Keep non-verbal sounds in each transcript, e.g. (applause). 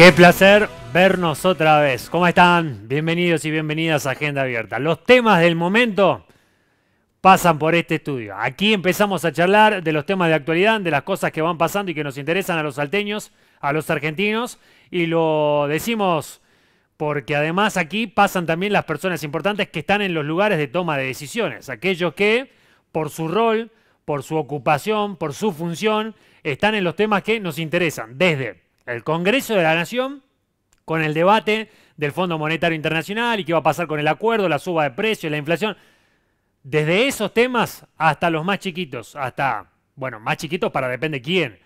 Qué placer vernos otra vez. ¿Cómo están? Bienvenidos y bienvenidas a Agenda Abierta. Los temas del momento pasan por este estudio. Aquí empezamos a charlar de los temas de actualidad, de las cosas que van pasando y que nos interesan a los salteños, a los argentinos, y lo decimos porque además aquí pasan también las personas importantes que están en los lugares de toma de decisiones, aquellos que por su rol, por su ocupación, por su función, están en los temas que nos interesan, desde el Congreso de la Nación con el debate del Fondo Monetario Internacional y qué va a pasar con el acuerdo, la suba de precios, la inflación. Desde esos temas hasta los más chiquitos, hasta, bueno, más chiquitos para depende quién.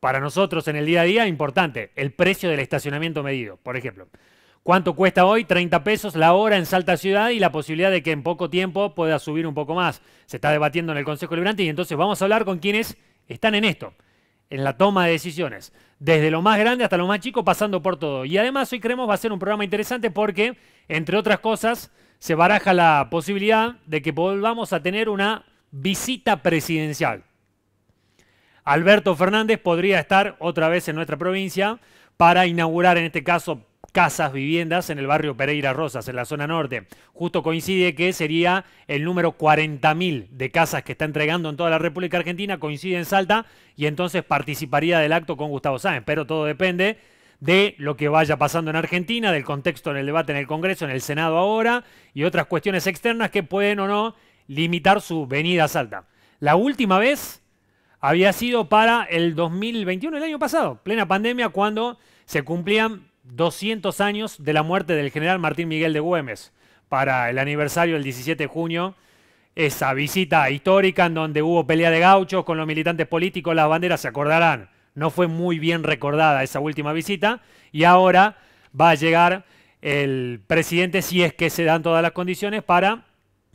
Para nosotros en el día a día, importante, el precio del estacionamiento medido, por ejemplo. ¿Cuánto cuesta hoy? 30 pesos la hora en Salta Ciudad y la posibilidad de que en poco tiempo pueda subir un poco más. Se está debatiendo en el Consejo Liberante y entonces vamos a hablar con quienes están en esto en la toma de decisiones, desde lo más grande hasta lo más chico, pasando por todo. Y además hoy creemos va a ser un programa interesante porque, entre otras cosas, se baraja la posibilidad de que volvamos a tener una visita presidencial. Alberto Fernández podría estar otra vez en nuestra provincia para inaugurar, en este caso, casas, viviendas en el barrio Pereira Rosas, en la zona norte. Justo coincide que sería el número 40.000 de casas que está entregando en toda la República Argentina, coincide en Salta y entonces participaría del acto con Gustavo Sáenz, pero todo depende de lo que vaya pasando en Argentina, del contexto en el debate en el Congreso, en el Senado ahora y otras cuestiones externas que pueden o no limitar su venida a Salta. La última vez había sido para el 2021, el año pasado, plena pandemia, cuando se cumplían 200 años de la muerte del general Martín Miguel de Güemes para el aniversario del 17 de junio. Esa visita histórica en donde hubo pelea de gauchos con los militantes políticos, las banderas se acordarán. No fue muy bien recordada esa última visita y ahora va a llegar el presidente si es que se dan todas las condiciones para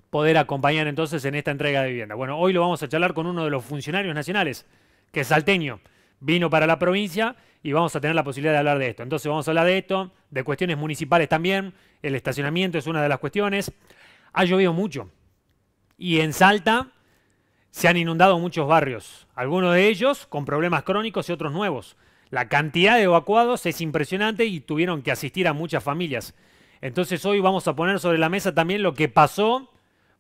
poder acompañar entonces en esta entrega de vivienda. Bueno, hoy lo vamos a charlar con uno de los funcionarios nacionales, que es salteño. Vino para la provincia y vamos a tener la posibilidad de hablar de esto. Entonces vamos a hablar de esto, de cuestiones municipales también, el estacionamiento es una de las cuestiones. Ha llovido mucho y en Salta se han inundado muchos barrios, algunos de ellos con problemas crónicos y otros nuevos. La cantidad de evacuados es impresionante y tuvieron que asistir a muchas familias. Entonces hoy vamos a poner sobre la mesa también lo que pasó,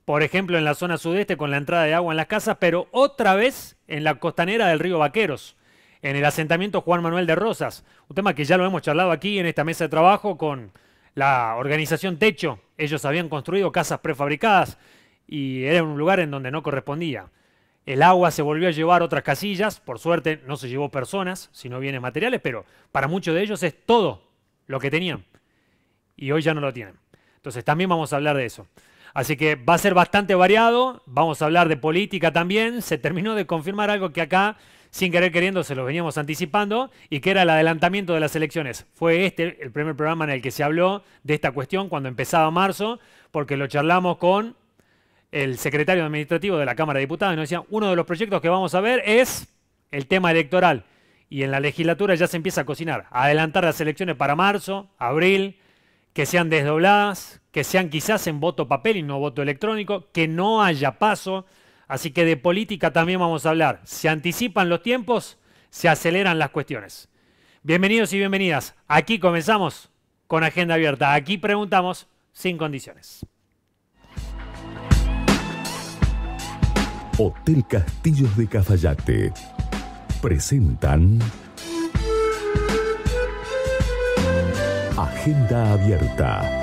por ejemplo, en la zona sudeste con la entrada de agua en las casas, pero otra vez en la costanera del río Vaqueros en el asentamiento Juan Manuel de Rosas. Un tema que ya lo hemos charlado aquí en esta mesa de trabajo con la organización Techo. Ellos habían construido casas prefabricadas y era un lugar en donde no correspondía. El agua se volvió a llevar otras casillas, por suerte no se llevó personas, sino bienes materiales, pero para muchos de ellos es todo lo que tenían. Y hoy ya no lo tienen. Entonces también vamos a hablar de eso. Así que va a ser bastante variado, vamos a hablar de política también. Se terminó de confirmar algo que acá sin querer queriendo se los veníamos anticipando, y que era el adelantamiento de las elecciones. Fue este el primer programa en el que se habló de esta cuestión cuando empezaba marzo, porque lo charlamos con el secretario administrativo de la Cámara de Diputados, y nos decían, uno de los proyectos que vamos a ver es el tema electoral. Y en la legislatura ya se empieza a cocinar, adelantar las elecciones para marzo, abril, que sean desdobladas, que sean quizás en voto papel y no voto electrónico, que no haya paso, Así que de política también vamos a hablar. Se anticipan los tiempos, se aceleran las cuestiones. Bienvenidos y bienvenidas. Aquí comenzamos con Agenda Abierta. Aquí preguntamos sin condiciones. Hotel Castillos de Cafayate. Presentan Agenda Abierta.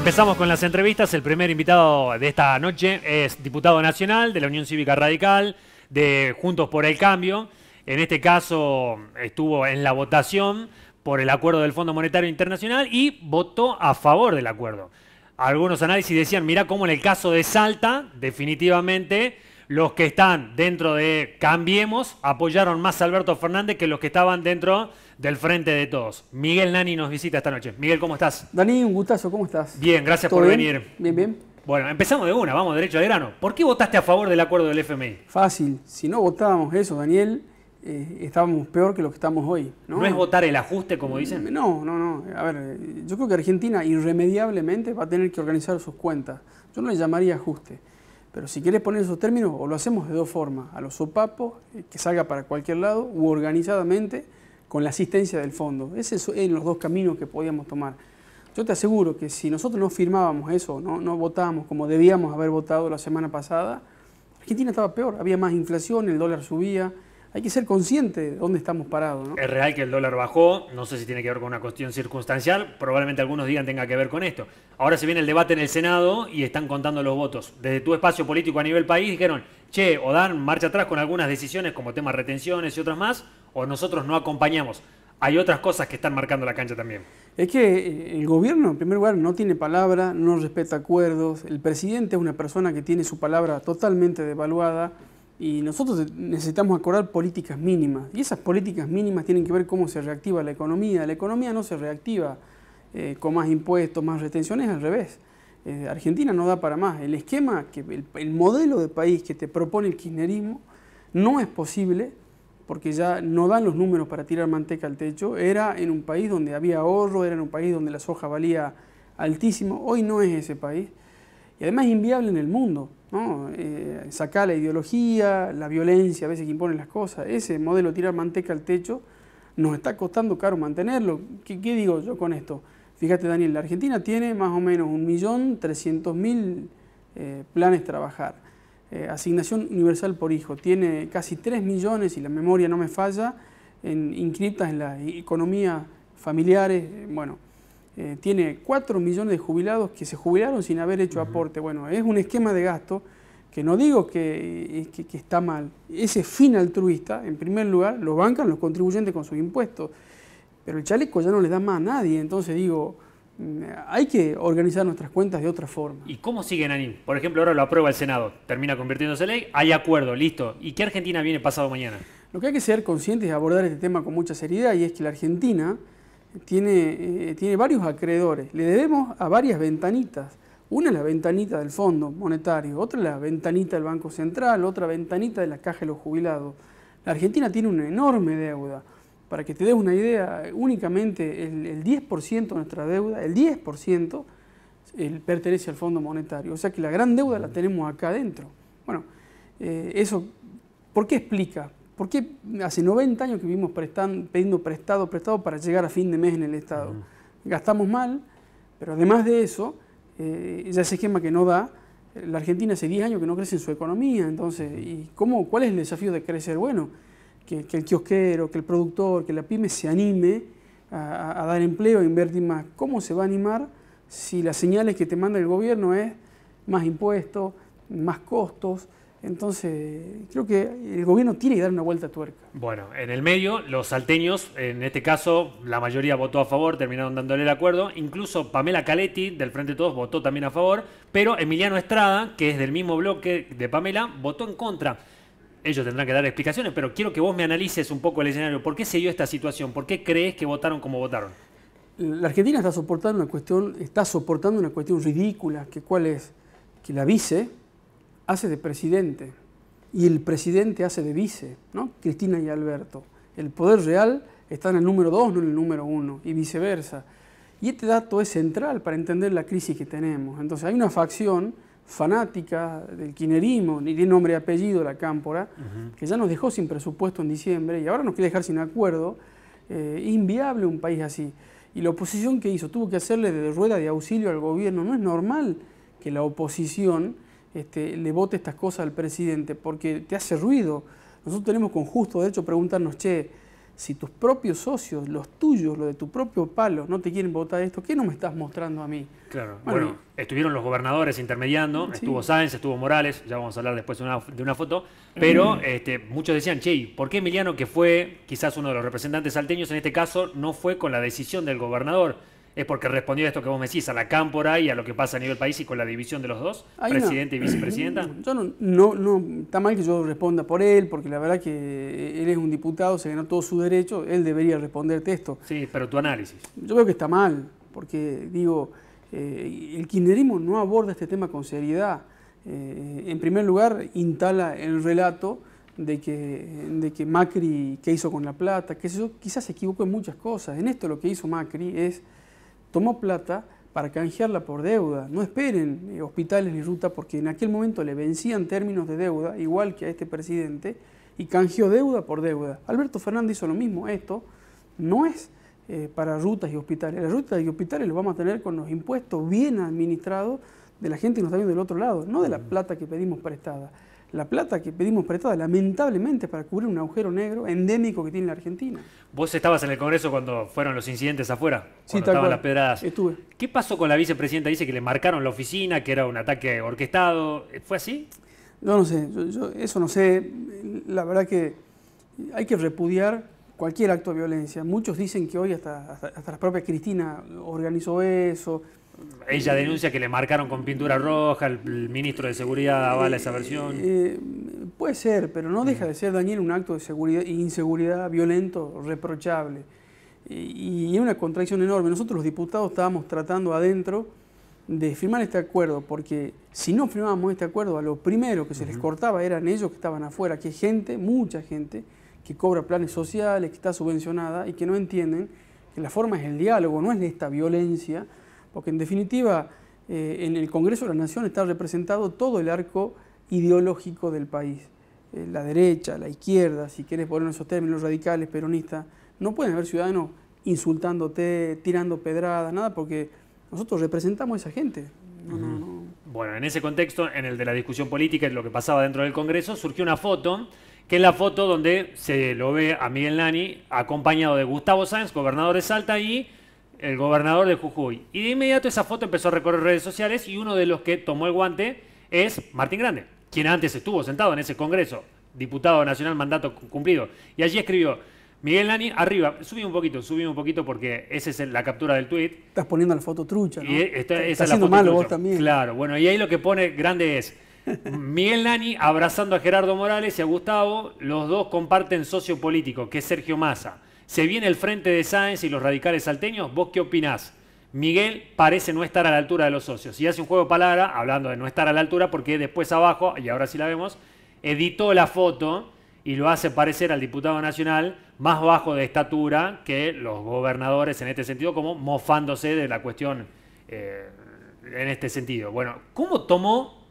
Empezamos con las entrevistas. El primer invitado de esta noche es diputado nacional de la Unión Cívica Radical, de Juntos por el Cambio. En este caso estuvo en la votación por el acuerdo del Fondo Monetario Internacional y votó a favor del acuerdo. Algunos análisis decían, mirá cómo en el caso de Salta, definitivamente los que están dentro de Cambiemos apoyaron más a Alberto Fernández que los que estaban dentro del Frente de Todos. Miguel Nani nos visita esta noche. Miguel, ¿cómo estás? Dani, un gustazo, ¿cómo estás? Bien, gracias por venir. Bien, bien. Bueno, empezamos de una, vamos derecho al grano. ¿Por qué votaste a favor del acuerdo del FMI? Fácil, si no votábamos eso, Daniel, eh, estábamos peor que lo que estamos hoy. ¿no? ¿no? es votar el ajuste, como dicen? Mm, no, no, no. A ver, eh, yo creo que Argentina irremediablemente va a tener que organizar sus cuentas. Yo no le llamaría ajuste. Pero si quieres poner esos términos, o lo hacemos de dos formas, a los sopapos, eh, que salga para cualquier lado, u organizadamente, con la asistencia del fondo. Esos son los dos caminos que podíamos tomar. Yo te aseguro que si nosotros no firmábamos eso, no, votábamos como debíamos haber votado la semana pasada, Argentina estaba peor, había más inflación, el dólar subía, hay que ser consciente de dónde estamos parados. Es real que el dólar bajó, no sé si tiene que ver con una cuestión circunstancial, probablemente algunos digan tenga que ver con esto. Ahora se viene el debate en el Senado y están contando los votos. Desde tu espacio político a nivel país dijeron, che, o dan marcha atrás con algunas decisiones como temas retenciones y otras más, o nosotros no acompañamos. Hay otras cosas que están marcando la cancha también. Es que eh, el gobierno, en primer lugar, no tiene palabra, no respeta acuerdos. El presidente es una persona que tiene su palabra totalmente devaluada y nosotros necesitamos acordar políticas mínimas. Y esas políticas mínimas tienen que ver cómo se reactiva la economía. La economía no se reactiva eh, con más impuestos, más retenciones, al revés. Eh, Argentina no da para más. El esquema, que, el, el modelo de país que te propone el kirchnerismo no es posible porque ya no dan los números para tirar manteca al techo, era en un país donde había ahorro, era en un país donde la soja valía altísimo, hoy no es ese país. Y además es inviable en el mundo, ¿no? Eh, sacar la ideología, la violencia a veces que imponen las cosas, ese modelo tirar manteca al techo nos está costando caro mantenerlo. ¿Qué, digo yo con esto? Fíjate Daniel, la Argentina tiene más o menos 1.300.000 mil eh, planes trabajar eh, asignación universal por hijo. Tiene casi 3 millones, y la memoria no me falla, en, inscritas en la economía familiares. Eh, bueno, eh, tiene 4 millones de jubilados que se jubilaron sin haber hecho aporte. Bueno, es un esquema de gasto que no digo que, está mal. Ese fin altruista, en primer lugar, lo bancan los contribuyentes con sus impuestos. Pero el chaleco ya no le da más a nadie. Entonces digo, Mm, hay que organizar nuestras cuentas de otra forma. ¿Y cómo sigue Nanín? Por ejemplo, ahora lo aprueba el Senado, termina convirtiéndose en ley, hay acuerdo, listo. ¿Y qué Argentina viene pasado mañana? Lo que hay que ser conscientes de abordar este tema con mucha seriedad y es que la Argentina tiene, eh, tiene varios acreedores. Le debemos a varias ventanitas. Una es la ventanita del Fondo Monetario, otra es la ventanita del Banco Central, otra ventanita de la Caja de los Jubilados. La Argentina tiene una enorme deuda. Para que te des una idea, únicamente el, 10% de nuestra deuda, el 10% pertenece al Fondo Monetario. O sea que la gran deuda la tenemos acá adentro. Bueno, eh, eso, ¿por qué explica? ¿Por qué hace 90 años que vivimos pidiendo prestado, prestado para llegar a fin de mes en el Estado? Gastamos mal, pero además de eso, eh, ya ese esquema que no da, la Argentina hace 10 años que no crece en su economía, entonces, ¿y cómo, ¿cuál es el desafío de crecer? Bueno, que, el kiosquero, que el productor, que la pyme se anime a, dar empleo, a invertir más. ¿Cómo se va a animar si las señales que te manda el gobierno es más impuestos, más costos? Entonces, creo que el gobierno tiene que dar una vuelta a tuerca. Bueno, en el medio, los salteños, en este caso, la mayoría votó a favor, terminaron dándole el acuerdo. Incluso Pamela Caletti, del Frente de Todos, votó también a favor. Pero Emiliano Estrada, que es del mismo bloque de Pamela, votó en contra ellos tendrán que dar explicaciones, pero quiero que vos me analices un poco el escenario. ¿Por qué se dio esta situación? ¿Por qué crees que votaron como votaron? La Argentina está soportando una cuestión, está soportando una cuestión ridícula, que cuál es, que la vice hace de presidente y el presidente hace de vice, ¿no? Cristina y Alberto. El poder real está en el número dos, no en el número uno. y viceversa. Y este dato es central para entender la crisis que tenemos. Entonces hay una facción fanática del quinerismo, ni de nombre y apellido la Cámpora, que ya nos dejó sin presupuesto en diciembre y ahora nos quiere dejar sin acuerdo. Eh, inviable un país así. Y la oposición que hizo, tuvo que hacerle de rueda de auxilio al gobierno. No es normal que la oposición este, le vote estas cosas al presidente, porque te hace ruido. Nosotros tenemos con justo derecho hecho preguntarnos, che, si tus propios socios, los tuyos, los de tu propio palo, no te quieren votar esto, ¿qué no me estás mostrando a mí? Claro. Bueno, estuvieron los gobernadores intermediando, estuvo Sáenz, estuvo Morales, ya vamos a hablar después de una, foto, pero mm. este, muchos decían, che, ¿por qué Emiliano, que fue quizás uno de los representantes salteños en este caso, no fue con la decisión del gobernador? es porque respondió a esto que vos me decís, a la cámpora y a lo que pasa a nivel país y con la división de los dos, presidente y vicepresidenta? (clears throat) Yo no, no, está mal que yo responda por él, porque la verdad que él es un diputado, se ganó todo su derecho, él debería responderte esto. Sí, pero tu análisis. Yo creo que está mal, porque digo, eh, el kinderismo no aborda este tema con seriedad. Eh, en primer lugar, instala el relato de que, de que Macri, ¿qué hizo con la plata? Que eso, quizás se equivocó en muchas cosas. En esto lo que hizo Macri es tomó plata para canjearla por deuda. No esperen eh, hospitales ni rutas porque en aquel momento le vencían términos de deuda, igual que a este presidente, y canjeó deuda por deuda. Alberto Fernández hizo lo mismo. Esto no es eh, para rutas y hospitales. Las rutas y hospitales lo vamos a tener con los impuestos bien administrados de la gente que nos está viendo del otro lado, no de la plata que pedimos prestada la plata que pedimos prestada, lamentablemente, para cubrir un agujero negro endémico que tiene la Argentina. Vos estabas en el Congreso cuando fueron los incidentes afuera, sí, cuando Estuve. ¿Qué pasó con la vicepresidenta? Dice que le marcaron la oficina, que era un ataque orquestado. ¿Fue así? No, no sé. eso no sé. La verdad que hay que repudiar cualquier acto de violencia. Muchos dicen que hoy hasta, hasta la propia Cristina organizó eso. Ella denuncia que le marcaron con pintura roja, el, ministro de Seguridad avala esa versión. Eh, eh, puede ser, pero no deja de ser Daniel un acto de seguridad, inseguridad violento, reprochable. Y, es una contradicción enorme. Nosotros los diputados estábamos tratando adentro de firmar este acuerdo, porque si no firmábamos este acuerdo, a lo primero que se les cortaba eran ellos que estaban afuera, que gente, mucha gente, que cobra planes sociales, que está subvencionada y que no entienden que la forma es el diálogo, no es esta violencia porque en definitiva eh, en el Congreso de la Nación está representado todo el arco ideológico del país. Eh, la derecha, la izquierda, si quieres poner esos términos radicales, peronistas, no pueden haber ciudadanos insultándote, tirando pedradas, nada, porque nosotros representamos a esa gente. Bueno, en ese contexto, en el de la discusión política y lo que pasaba dentro del Congreso, surgió una foto que es la foto donde se lo ve a Miguel Nani acompañado de Gustavo Sáenz, gobernador de Salta, y el gobernador de Jujuy. Y de inmediato esa foto empezó a recorrer redes sociales y uno de los que tomó el guante es Martín Grande, quien antes estuvo sentado en ese Congreso, diputado nacional mandato cumplido. Y allí escribió, Miguel Nani, arriba, subí un poquito, subí un poquito porque esa es la captura del tweet. Estás poniendo la foto trucha, ¿no? Y es malo vos también. Claro, bueno, y ahí lo que pone Grande es... (laughs) Miguel Nani abrazando a Gerardo Morales y a Gustavo, los dos comparten socio político, que es Sergio Massa. Se viene el frente de Sáenz y los radicales salteños. ¿Vos qué opinás? Miguel parece no estar a la altura de los socios. Y hace un juego de palabra hablando de no estar a la altura porque después abajo, y ahora sí la vemos, editó la foto y lo hace parecer al diputado nacional más bajo de estatura que los gobernadores en este sentido, como mofándose de la cuestión eh, en este sentido. Bueno, ¿cómo tomó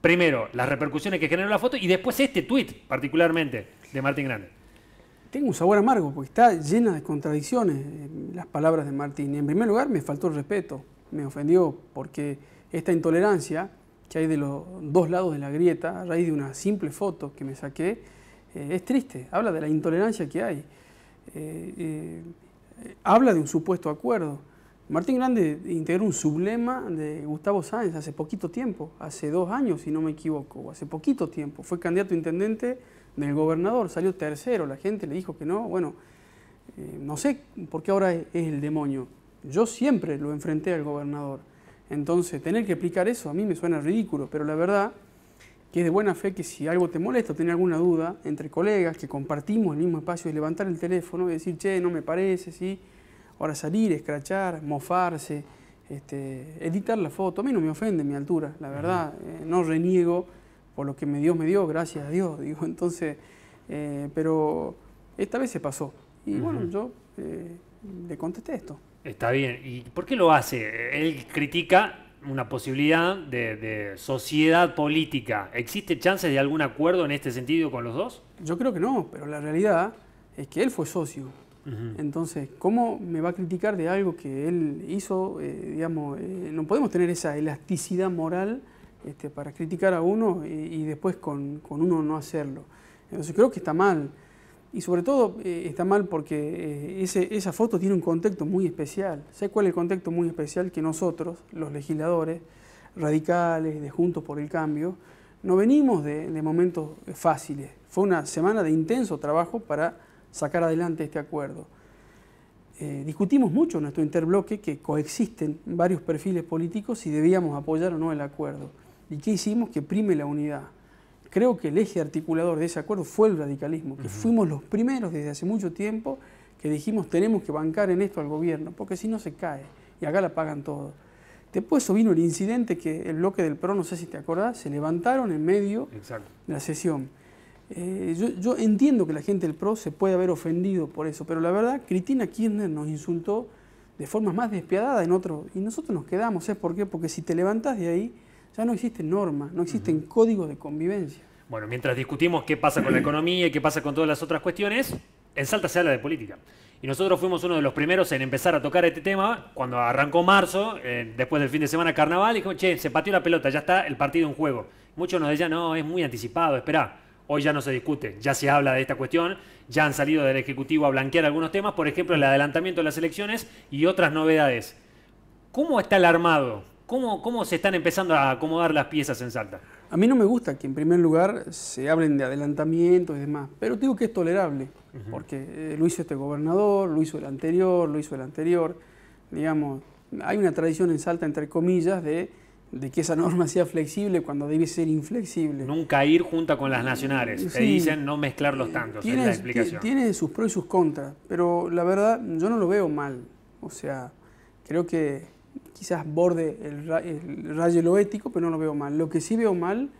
primero las repercusiones que generó la foto y después este tuit particularmente de Martín Grande? tengo un sabor amargo porque está llena de contradicciones eh, las palabras de Martín. En primer lugar, me faltó el respeto, me ofendió porque esta intolerancia que hay de los dos lados de la grieta a raíz de una simple foto que me saqué eh, es triste, habla de la intolerancia que hay, eh, habla de un supuesto acuerdo. Martín Grande integró un sublema de Gustavo Sáenz hace poquito tiempo, hace dos años si no me equivoco, hace poquito tiempo, fue candidato a intendente del gobernador, salió tercero, la gente le dijo que no, bueno, eh, no sé por qué ahora es, el demonio. Yo siempre lo enfrenté al gobernador. Entonces, tener que explicar eso a mí me suena ridículo, pero la verdad que es de buena fe que si algo te molesta o tenés alguna duda, entre colegas que compartimos el mismo espacio, es levantar el teléfono y decir, che, no me parece, ¿sí? Ahora salir, escrachar, mofarse, este, editar la foto, a mí no me ofende mi altura, la verdad, eh, no reniego por lo que me dio, me dio, gracias a Dios, (laughs) digo, entonces, eh, pero esta vez se pasó. Y bueno, yo eh, le contesté esto. Está bien, ¿y por qué lo hace? Él critica una posibilidad de, sociedad política. ¿Existe chance de algún acuerdo en este sentido con los dos? Yo creo que no, pero la realidad es que él fue socio. Entonces, ¿cómo me va a criticar de algo que él hizo? Eh, digamos, no podemos tener esa elasticidad moral este, para criticar a uno y, después con, uno no hacerlo. Entonces creo que está mal. Y sobre todo eh, está mal porque eh, esa foto tiene un contexto muy especial. ¿Sé cuál es el contexto muy especial que nosotros, los legisladores radicales, de Juntos por el Cambio, no venimos de, momentos fáciles? Fue una semana de intenso trabajo para sacar adelante este acuerdo. Eh, discutimos mucho en nuestro interbloque que coexisten varios perfiles políticos si debíamos apoyar o no el acuerdo. ¿Y qué hicimos? Que prime la unidad. Creo que el eje articulador de ese acuerdo fue el radicalismo, que fuimos los primeros desde hace mucho tiempo que dijimos tenemos que bancar en esto al gobierno, porque si no se cae y acá la pagan todos. Después vino el incidente que el bloque del PRO, no sé si te acordás, se levantaron en medio Exacto. de la sesión. Eh, yo, yo, entiendo que la gente del PRO se puede haber ofendido por eso, pero la verdad, Cristina Kirchner nos insultó de forma más despiadada en otro, y nosotros nos quedamos, ¿sabes por qué? Porque si te levantás de ahí, ya no existen normas, no existen códigos de convivencia. Bueno, mientras discutimos qué pasa con la economía y qué pasa con todas las otras cuestiones, en Salta se habla de política. Y nosotros fuimos uno de los primeros en empezar a tocar este tema cuando arrancó marzo, eh, después del fin de semana carnaval, y dijo, che, se pateó la pelota, ya está el partido en juego. Muchos nos decían, no, es muy anticipado, espera, Hoy ya no se discute, ya se habla de esta cuestión, ya han salido del Ejecutivo a blanquear algunos temas, por ejemplo, el adelantamiento de las elecciones y otras novedades. ¿Cómo está el armado? ¿Cómo, se están empezando a acomodar las piezas en Salta? A mí no me gusta que en primer lugar se hablen de adelantamientos y demás, pero digo que es tolerable, porque eh, lo hizo este gobernador, lo hizo el anterior, lo hizo el anterior. Digamos, hay una tradición en Salta, entre comillas, de, que esa norma (laughs) sea flexible cuando debe ser inflexible. Nunca ir junta con las nacionales, se dicen no mezclarlos tanto, eh, tantos, tiene, explicación. Tiene sus pros y sus contras, pero la verdad yo no lo veo mal. O sea, creo que quizás borde el, rayo lo ético, pero no lo veo mal. Lo que sí veo mal,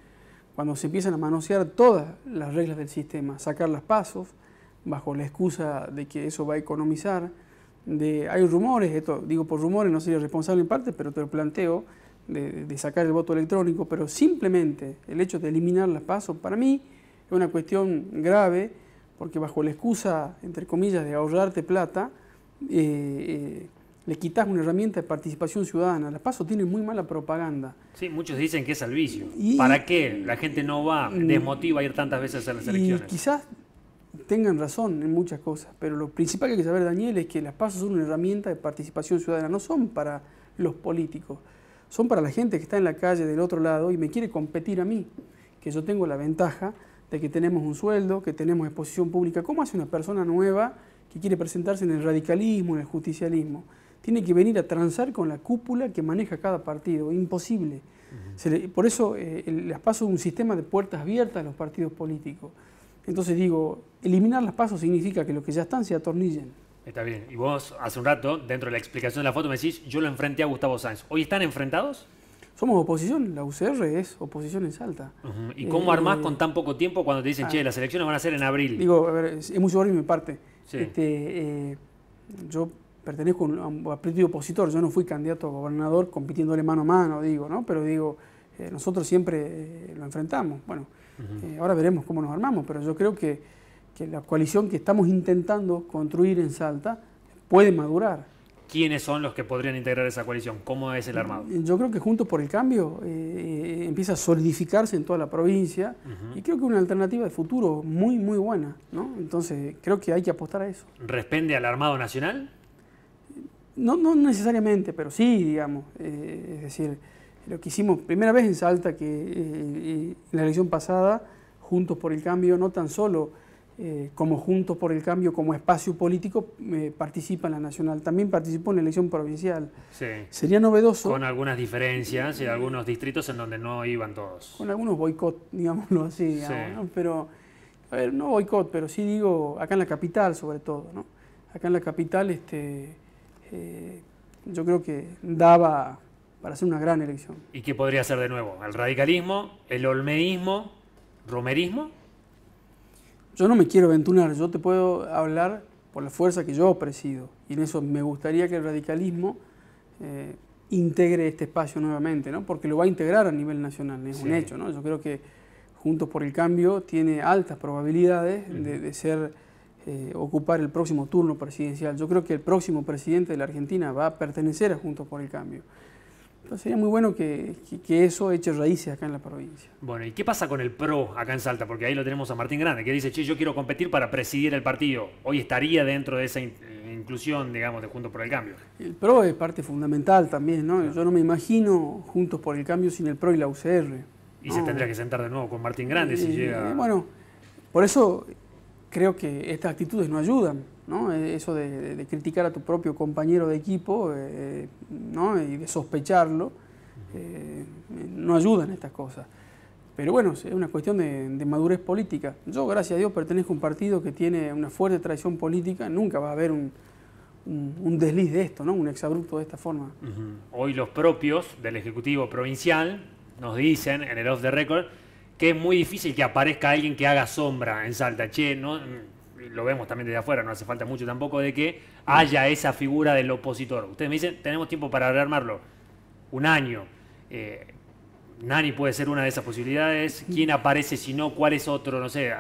cuando se empiezan a manosear todas las reglas del sistema, sacar las pasos, bajo la excusa de que eso va a economizar, hay rumores, esto digo por rumores, no sería responsable en parte, pero te lo planteo, de, sacar el voto electrónico, pero simplemente el hecho de eliminar las pasos, para mí es una cuestión grave, porque bajo la excusa, entre comillas, de ahorrarte plata, eh, eh, le quitas una herramienta de participación ciudadana. Las PASO tienen muy mala propaganda. Sí, muchos dicen que es al vicio. ¿Para qué? La gente no va, desmotiva a ir tantas veces a las elecciones. Y quizás tengan razón en muchas cosas, pero lo principal que hay que saber, Daniel, es que las PASO son una herramienta de participación ciudadana, no son para los políticos, son para la gente que está en la calle del otro lado y me quiere competir a mí, que yo tengo la ventaja de que tenemos un sueldo, que tenemos exposición pública. ¿Cómo hace una persona nueva que quiere presentarse en el radicalismo, en el justicialismo? tiene que venir a transar con la cúpula que maneja cada partido. Imposible. por eso eh, las paso un sistema de puertas abiertas a los partidos políticos. Entonces digo, eliminar las pasos significa que los que ya están se atornillen. Está bien. Y vos hace un rato, dentro de la explicación de la foto, me decís, yo lo enfrenté a Gustavo Sáenz. ¿Hoy están enfrentados? Somos oposición, la UCR es oposición en Salta. ¿Y cómo armás con eh, tan poco tiempo cuando te dicen, ah. che, las elecciones van a ser en abril? Digo, a ver, es mucho orden mi parte. Este, eh, yo pertenezco a un, partido opositor, yo no fui candidato a gobernador compitiéndole mano a mano, digo, ¿no? Pero digo, eh, nosotros siempre eh, lo enfrentamos. Bueno, eh, ahora veremos cómo nos armamos, pero yo creo que, que la coalición que estamos intentando construir en Salta puede madurar quiénes son los que podrían integrar esa coalición, cómo es el armado. Yo creo que Juntos por el Cambio empieza a solidificarse en toda la provincia y creo que una alternativa de futuro muy, muy buena. ¿no? Entonces creo que hay que apostar a eso. ¿Respende al armado nacional? No, no necesariamente, pero sí, digamos. Eh, es decir, lo que hicimos primera vez en Salta, que eh, eh, en la elección pasada, Juntos por el Cambio, no tan solo como Juntos por el Cambio, como espacio político, participa en la nacional, también participó en la elección provincial. Sería novedoso. Con algunas diferencias y algunos distritos en donde no iban todos. Con algunos boicot, digámoslo así, digamos, pero, a ver, no boicot, pero sí digo, acá en la capital sobre todo, ¿no? Acá en la capital, este yo creo que daba para hacer una gran elección. ¿Y qué podría ser de nuevo? ¿El radicalismo? ¿El olmeísmo? ¿Romerismo? Yo no me quiero aventurar, yo te puedo hablar por la fuerza que yo presido. Y en eso me gustaría que el radicalismo eh, integre este espacio nuevamente, porque lo va a integrar a nivel nacional, es un hecho. ¿no? Yo creo que Juntos por el Cambio tiene altas probabilidades de ser eh, ocupar el próximo turno presidencial. Yo creo que el próximo presidente de la Argentina va a pertenecer a Juntos por el Cambio. Entonces sería muy bueno que, eso eche raíces acá en la provincia. Bueno, ¿y qué pasa con el PRO acá en Salta? Porque ahí lo tenemos a Martín Grande, que dice, che, yo quiero competir para presidir el partido. Hoy estaría dentro de esa eh, inclusión, digamos, de Juntos por el Cambio. El PRO es parte fundamental también, ¿no? Yo no me imagino Juntos por el Cambio sin el PRO y la UCR. Y se tendría que sentar de nuevo con Martín Grande si llega... Bueno, por eso creo que estas actitudes no ayudan, ¿no? E, eso de, criticar a tu propio compañero de equipo eh, ¿no? y de sospecharlo, eh, no ayudan estas cosas. Pero bueno, es una cuestión de, madurez política. Yo, gracias a Dios, pertenezco a un partido que tiene una fuerte tradición política, nunca va a haber un, desliz de esto, ¿no? un exabrupto de esta forma. Hoy los propios del Ejecutivo Provincial nos dicen en el off the record que es muy difícil que aparezca alguien que haga sombra en Salta. Che, ¿no? Mm, lo vemos también desde afuera, no hace falta mucho tampoco de que haya esa figura del opositor. Ustedes me dicen, tenemos tiempo para rearmarlo. Un año. Eh, Nani puede ser una de esas posibilidades. ¿Quién aparece si no? ¿Cuál es otro? No sé,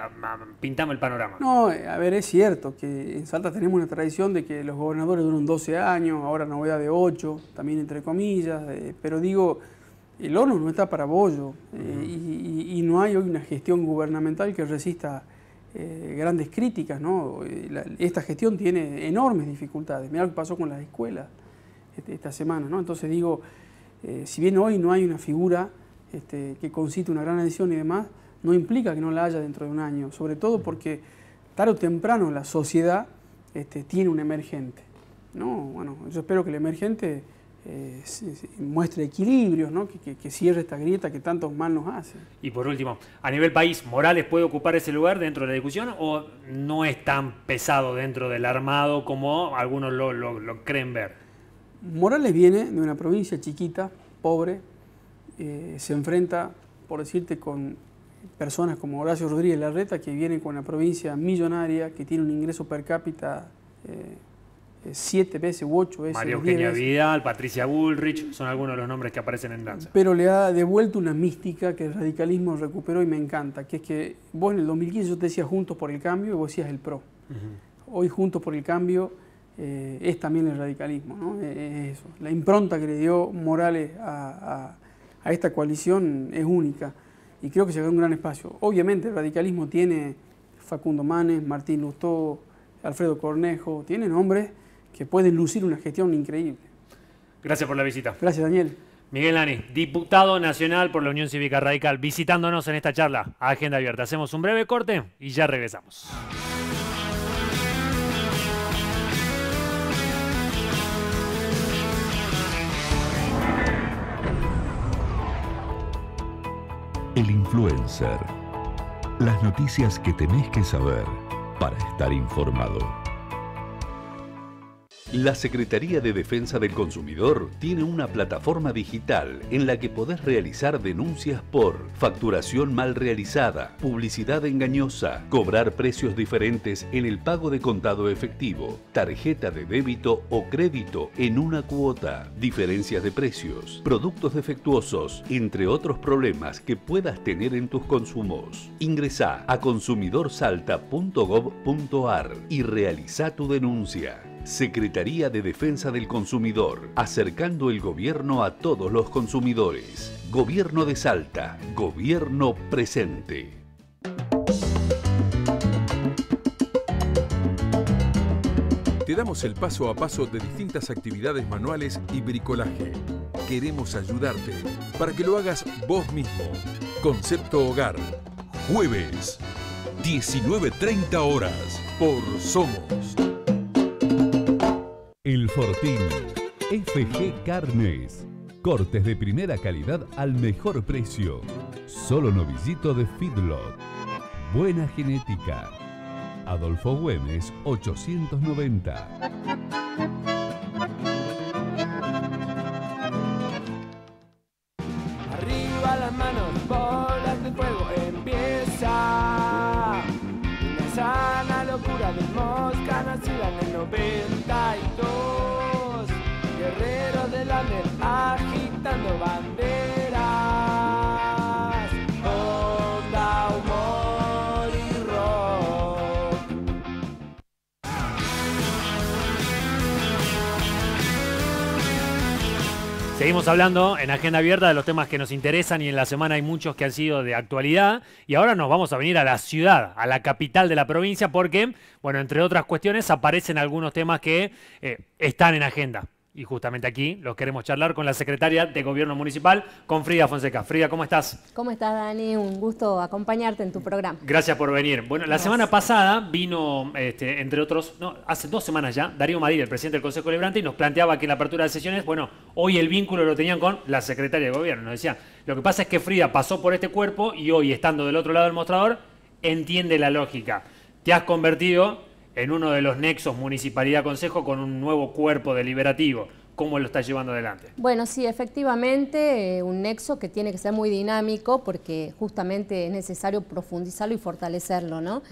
pintamos el panorama. No, a ver, es cierto que en Salta tenemos una tradición de que los gobernadores duran 12 años, ahora novedad de 8, también entre comillas, eh, pero digo, el horno no está para bollo eh, y, no hay hoy una gestión gubernamental que resista eh, grandes críticas. Eh, esta gestión tiene enormes dificultades. Mira lo que pasó con las escuelas este, esta semana. ¿no? Entonces digo, si bien hoy no hay una figura este, que concite una gran adhesión y demás, no implica que no la haya dentro de un año, sobre todo porque tarde o temprano la sociedad este, tiene un emergente. ¿no? Bueno, yo espero que el emergente eh, muestre equilibrios, que, cierre esta grieta que tantos mal nos hace. Y por último, a nivel país, ¿Morales puede ocupar ese lugar dentro de la discusión o no es tan pesado dentro del armado como algunos lo, creen ver? Morales viene de una provincia chiquita, pobre, eh, se enfrenta, por decirte, con personas como Horacio Rodríguez Larreta, que viene con una provincia millonaria, que tiene un ingreso per cápita. Eh, eh, siete veces u ocho veces. María Eugenia Vidal, Patricia Bullrich, son algunos de los nombres que aparecen en danza. Pero le ha devuelto una mística que el radicalismo recuperó y me encanta, que es que vos en el 2015 yo te decía Juntos por el Cambio y vos decías el PRO. Hoy Juntos por el Cambio eh, es también el radicalismo, ¿no? Eh, es eso. La impronta que le dio Morales a, a esta coalición es única y creo que se ve un gran espacio. Obviamente el radicalismo tiene Facundo Manes, Martín Lustó, Alfredo Cornejo, tiene nombres que puede lucir una gestión increíble. Gracias por la visita. Gracias, Daniel. Miguel Lani, diputado nacional por la Unión Cívica Radical, visitándonos en esta charla Agenda Abierta. Hacemos un breve corte y ya regresamos. El influencer. Las noticias que tenés que saber para estar informado. La Secretaría de Defensa del Consumidor tiene una plataforma digital en la que podés realizar denuncias por facturación mal realizada, publicidad engañosa, cobrar precios diferentes en el pago de contado efectivo, tarjeta de débito o crédito en una cuota, diferencias de precios, productos defectuosos, entre otros problemas que puedas tener en tus consumos. Ingresa a consumidorsalta.gov.ar y realiza tu denuncia. Secretaría de Defensa del Consumidor, acercando el gobierno a todos los consumidores. Gobierno de Salta, gobierno presente. Te damos el paso a paso de distintas actividades manuales y bricolaje. Queremos ayudarte para que lo hagas vos mismo. Concepto Hogar, jueves, 19.30 horas, por Somos. Fortín. FG Carnes. Cortes de primera calidad al mejor precio. Solo novillito de Feedlot. Buena genética. Adolfo Güemes 890. Arriba las manos, bolas de fuego, empieza. Una sana locura de mosca nacida en el 92. Seguimos hablando en Agenda Abierta de los temas que nos interesan y en la semana hay muchos que han sido de actualidad y ahora nos vamos a venir a la ciudad, a la capital de la provincia porque, bueno, entre otras cuestiones aparecen algunos temas que eh, están en agenda. Y justamente aquí los queremos charlar con la secretaria de Gobierno Municipal, con Frida Fonseca. Frida, ¿cómo estás? ¿Cómo estás, Dani? Un gusto acompañarte en tu programa. Gracias por venir. Bueno, la semana pasada vino, este, entre otros, no, hace dos semanas ya, Darío Madrid, el presidente del Consejo Librante, y nos planteaba que en la apertura de sesiones, bueno, hoy el vínculo lo tenían con la secretaria de Gobierno. Nos decía, lo que pasa es que Frida pasó por este cuerpo y hoy, estando del otro lado del mostrador, entiende la lógica. Te has convertido en uno de los nexos municipalidad-consejo con un nuevo cuerpo deliberativo. ¿Cómo lo está llevando adelante? Bueno, sí, efectivamente, eh, un nexo que tiene que ser muy dinámico porque justamente es necesario profundizarlo y fortalecerlo, ¿no?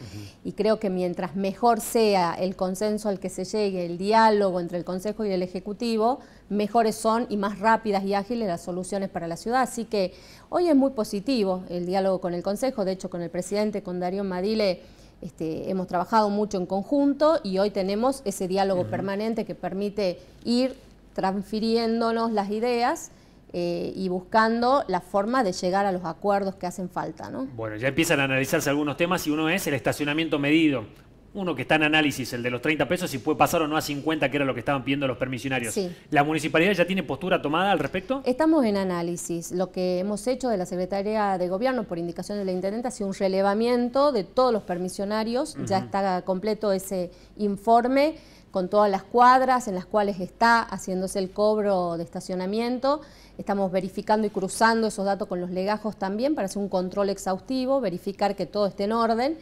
Y creo que mientras mejor sea el consenso al que se llegue, el diálogo entre el Consejo y el Ejecutivo, mejores son y más rápidas y ágiles las soluciones para la ciudad. Así que hoy es muy positivo el diálogo con el Consejo, de hecho con el presidente, con Darío Madile este, hemos trabajado mucho en conjunto y hoy tenemos ese diálogo permanente que permite ir transfiriéndonos las ideas eh, y buscando la forma de llegar a los acuerdos que hacen falta. ¿no? Bueno, ya empiezan a analizarse algunos temas y uno es el estacionamiento medido uno que está en análisis, el de los 30 pesos, si puede pasar o no a 50, que era lo que estaban pidiendo los permisionarios. ¿La municipalidad ya tiene postura tomada al respecto? Estamos en análisis. Lo que hemos hecho de la Secretaría de Gobierno, por indicación de la Intendente, ha sido un relevamiento de todos los permisionarios. Ya está completo ese informe con todas las cuadras en las cuales está haciéndose el cobro de estacionamiento. Estamos verificando y cruzando esos datos con los legajos también para hacer un control exhaustivo, verificar que todo esté en orden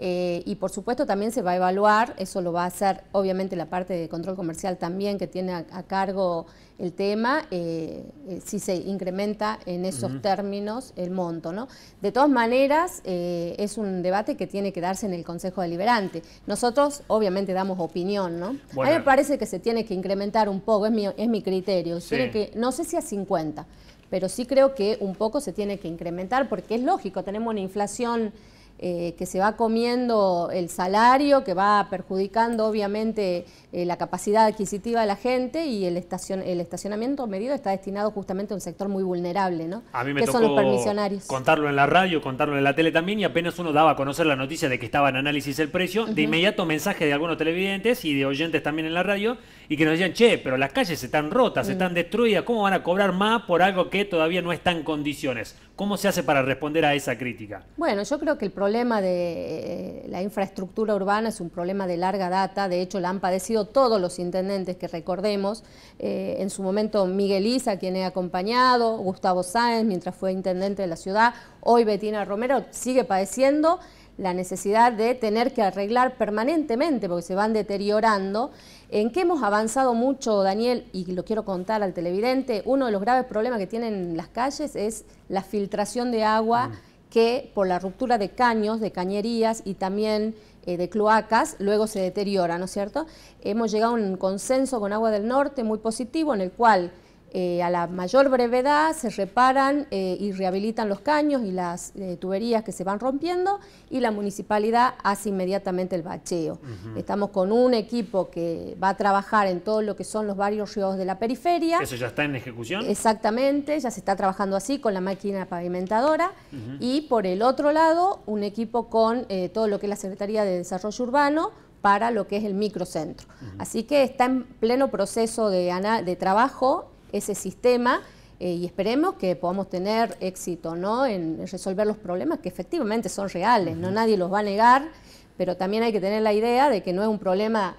eh, y por supuesto también se va a evaluar, eso lo va a hacer obviamente la parte de control comercial también que tiene a, cargo el tema, eh, eh, si se incrementa en esos términos el monto. ¿no? De todas maneras, es un debate que tiene que darse en el Consejo Deliberante. Nosotros obviamente damos opinión, ¿no? A mí me parece que se tiene que incrementar un poco, es mi, es mi criterio, tiene que, no sé si a 50, pero sí creo que un poco se tiene que incrementar porque es lógico, tenemos una inflación... Eh, que se va comiendo el salario, que va perjudicando obviamente eh, la capacidad adquisitiva de la gente y el, estacion el estacionamiento medido está destinado justamente a un sector muy vulnerable, ¿no? A mí me tocó son los permisionarios? contarlo en la radio, contarlo en la tele también y apenas uno daba a conocer la noticia de que estaba en análisis el precio, de inmediato mensaje de algunos televidentes y de oyentes también en la radio y que nos decían, che, pero las calles están rotas, mm. están destruidas, ¿cómo van a cobrar más por algo que todavía no está en condiciones? ¿Cómo se hace para responder a esa crítica? Bueno, yo creo que el problema de eh, la infraestructura urbana es un problema de larga data, de hecho la han padecido todos los intendentes que recordemos, eh, en su momento Miguel Isa, quien he acompañado, Gustavo Sáenz, mientras fue intendente de la ciudad, hoy Betina Romero sigue padeciendo la necesidad de tener que arreglar permanentemente porque se van deteriorando ¿En qué hemos avanzado mucho, Daniel? Y lo quiero contar al televidente. Uno de los graves problemas que tienen las calles es la filtración de agua mm. que por la ruptura de caños, de cañerías y también eh, de cloacas, luego se deteriora, ¿no es cierto? Hemos llegado a un consenso con Agua del Norte muy positivo en el cual eh, a la mayor brevedad se reparan eh, y rehabilitan los caños y las eh, tuberías que se van rompiendo y la municipalidad hace inmediatamente el bacheo. Estamos con un equipo que va a trabajar en todo lo que son los varios ríos de la periferia. ¿Eso ya está en ejecución? Exactamente, ya se está trabajando así con la máquina pavimentadora y por el otro lado un equipo con todo lo que es la Secretaría de Desarrollo Urbano, para lo que es el microcentro. Así que está en pleno proceso de trabajo ese sistema eh, y esperemos que podamos tener éxito ¿no? en resolver los problemas que efectivamente son reales, ¿no? nadie los va a negar, pero también hay que tener la idea de que no es un problema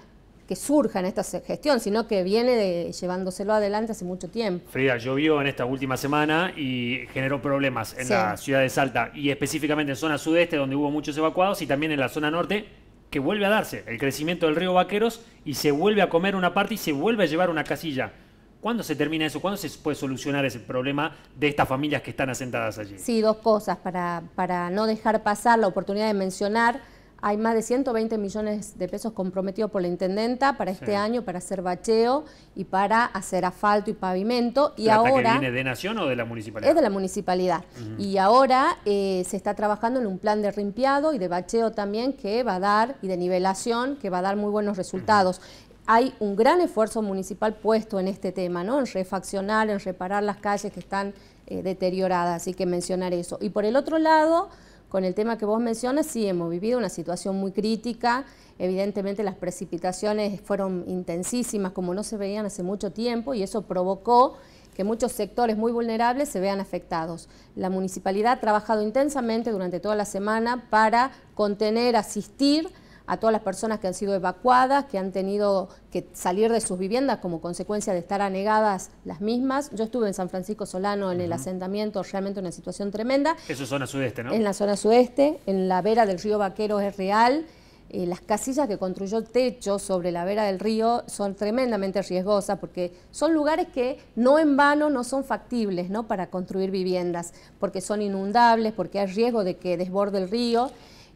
que surja en esta gestión, sino que viene llevándoselo adelante hace mucho tiempo. Frida, llovió en esta última semana y generó problemas en la ciudad de Salta y específicamente en zona sudeste donde hubo muchos evacuados y también en la zona norte que vuelve a darse el crecimiento del río Vaqueros y se vuelve a comer una parte y se vuelve a llevar una casilla. ¿Cuándo se termina eso? ¿Cuándo se puede solucionar ese problema de estas familias que están asentadas allí? Sí, dos cosas, para, para no dejar pasar la oportunidad de mencionar, hay más de 120 millones de pesos comprometidos por la intendenta para este año para hacer bacheo y para hacer asfalto y pavimento. Y ahora, viene de Nación o de la municipalidad? Es de la municipalidad. Y ahora eh, se está trabajando en un plan de rimpiado y de bacheo también que va a dar, y de nivelación, que va a dar muy buenos resultados hay un gran esfuerzo municipal puesto en este tema, ¿no? en refaccionar, en reparar las calles que están eh, deterioradas, así que mencionar eso. Y por el otro lado, con el tema que vos mencionas, sí, hemos vivido una situación muy crítica, evidentemente las precipitaciones fueron intensísimas como no se veían hace mucho tiempo y eso provocó que muchos sectores muy vulnerables se vean afectados. La municipalidad ha trabajado intensamente durante toda la semana para contener, asistir a todas las personas que han sido evacuadas, que han tenido que salir de sus viviendas como consecuencia de estar anegadas las mismas. Yo estuve en San Francisco Solano en el asentamiento, realmente una situación tremenda. Eso es zona sudeste, ¿no? En la zona sudeste, en la vera del río Vaquero es real. Eh, las casillas que construyó Techo sobre la vera del río son tremendamente riesgosas porque son lugares que no en vano no son factibles ¿no? para construir viviendas, porque son inundables, porque hay riesgo de que desborde el río.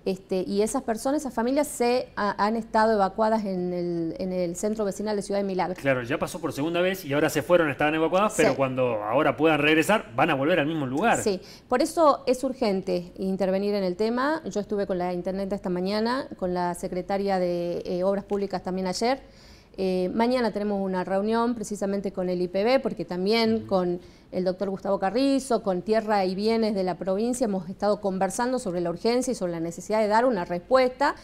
Este, y esas personas, esas familias se han estado evacuadas en el, centro vecinal de Ciudad de Milagros. Claro, ya pasó por segunda vez y ahora se fueron, estaban evacuadas, pero cuando ahora puedan regresar van a volver al mismo lugar. Sí, por eso es urgente intervenir en el tema. Yo estuve con la Internet esta mañana, con la secretaria de eh, Obras Públicas también ayer. Eh, mañana tenemos una reunión precisamente con el IPB, porque también con el doctor Gustavo Carrizo, con Tierra y Bienes de la provincia, hemos estado conversando sobre la urgencia y sobre la necesidad de dar una respuesta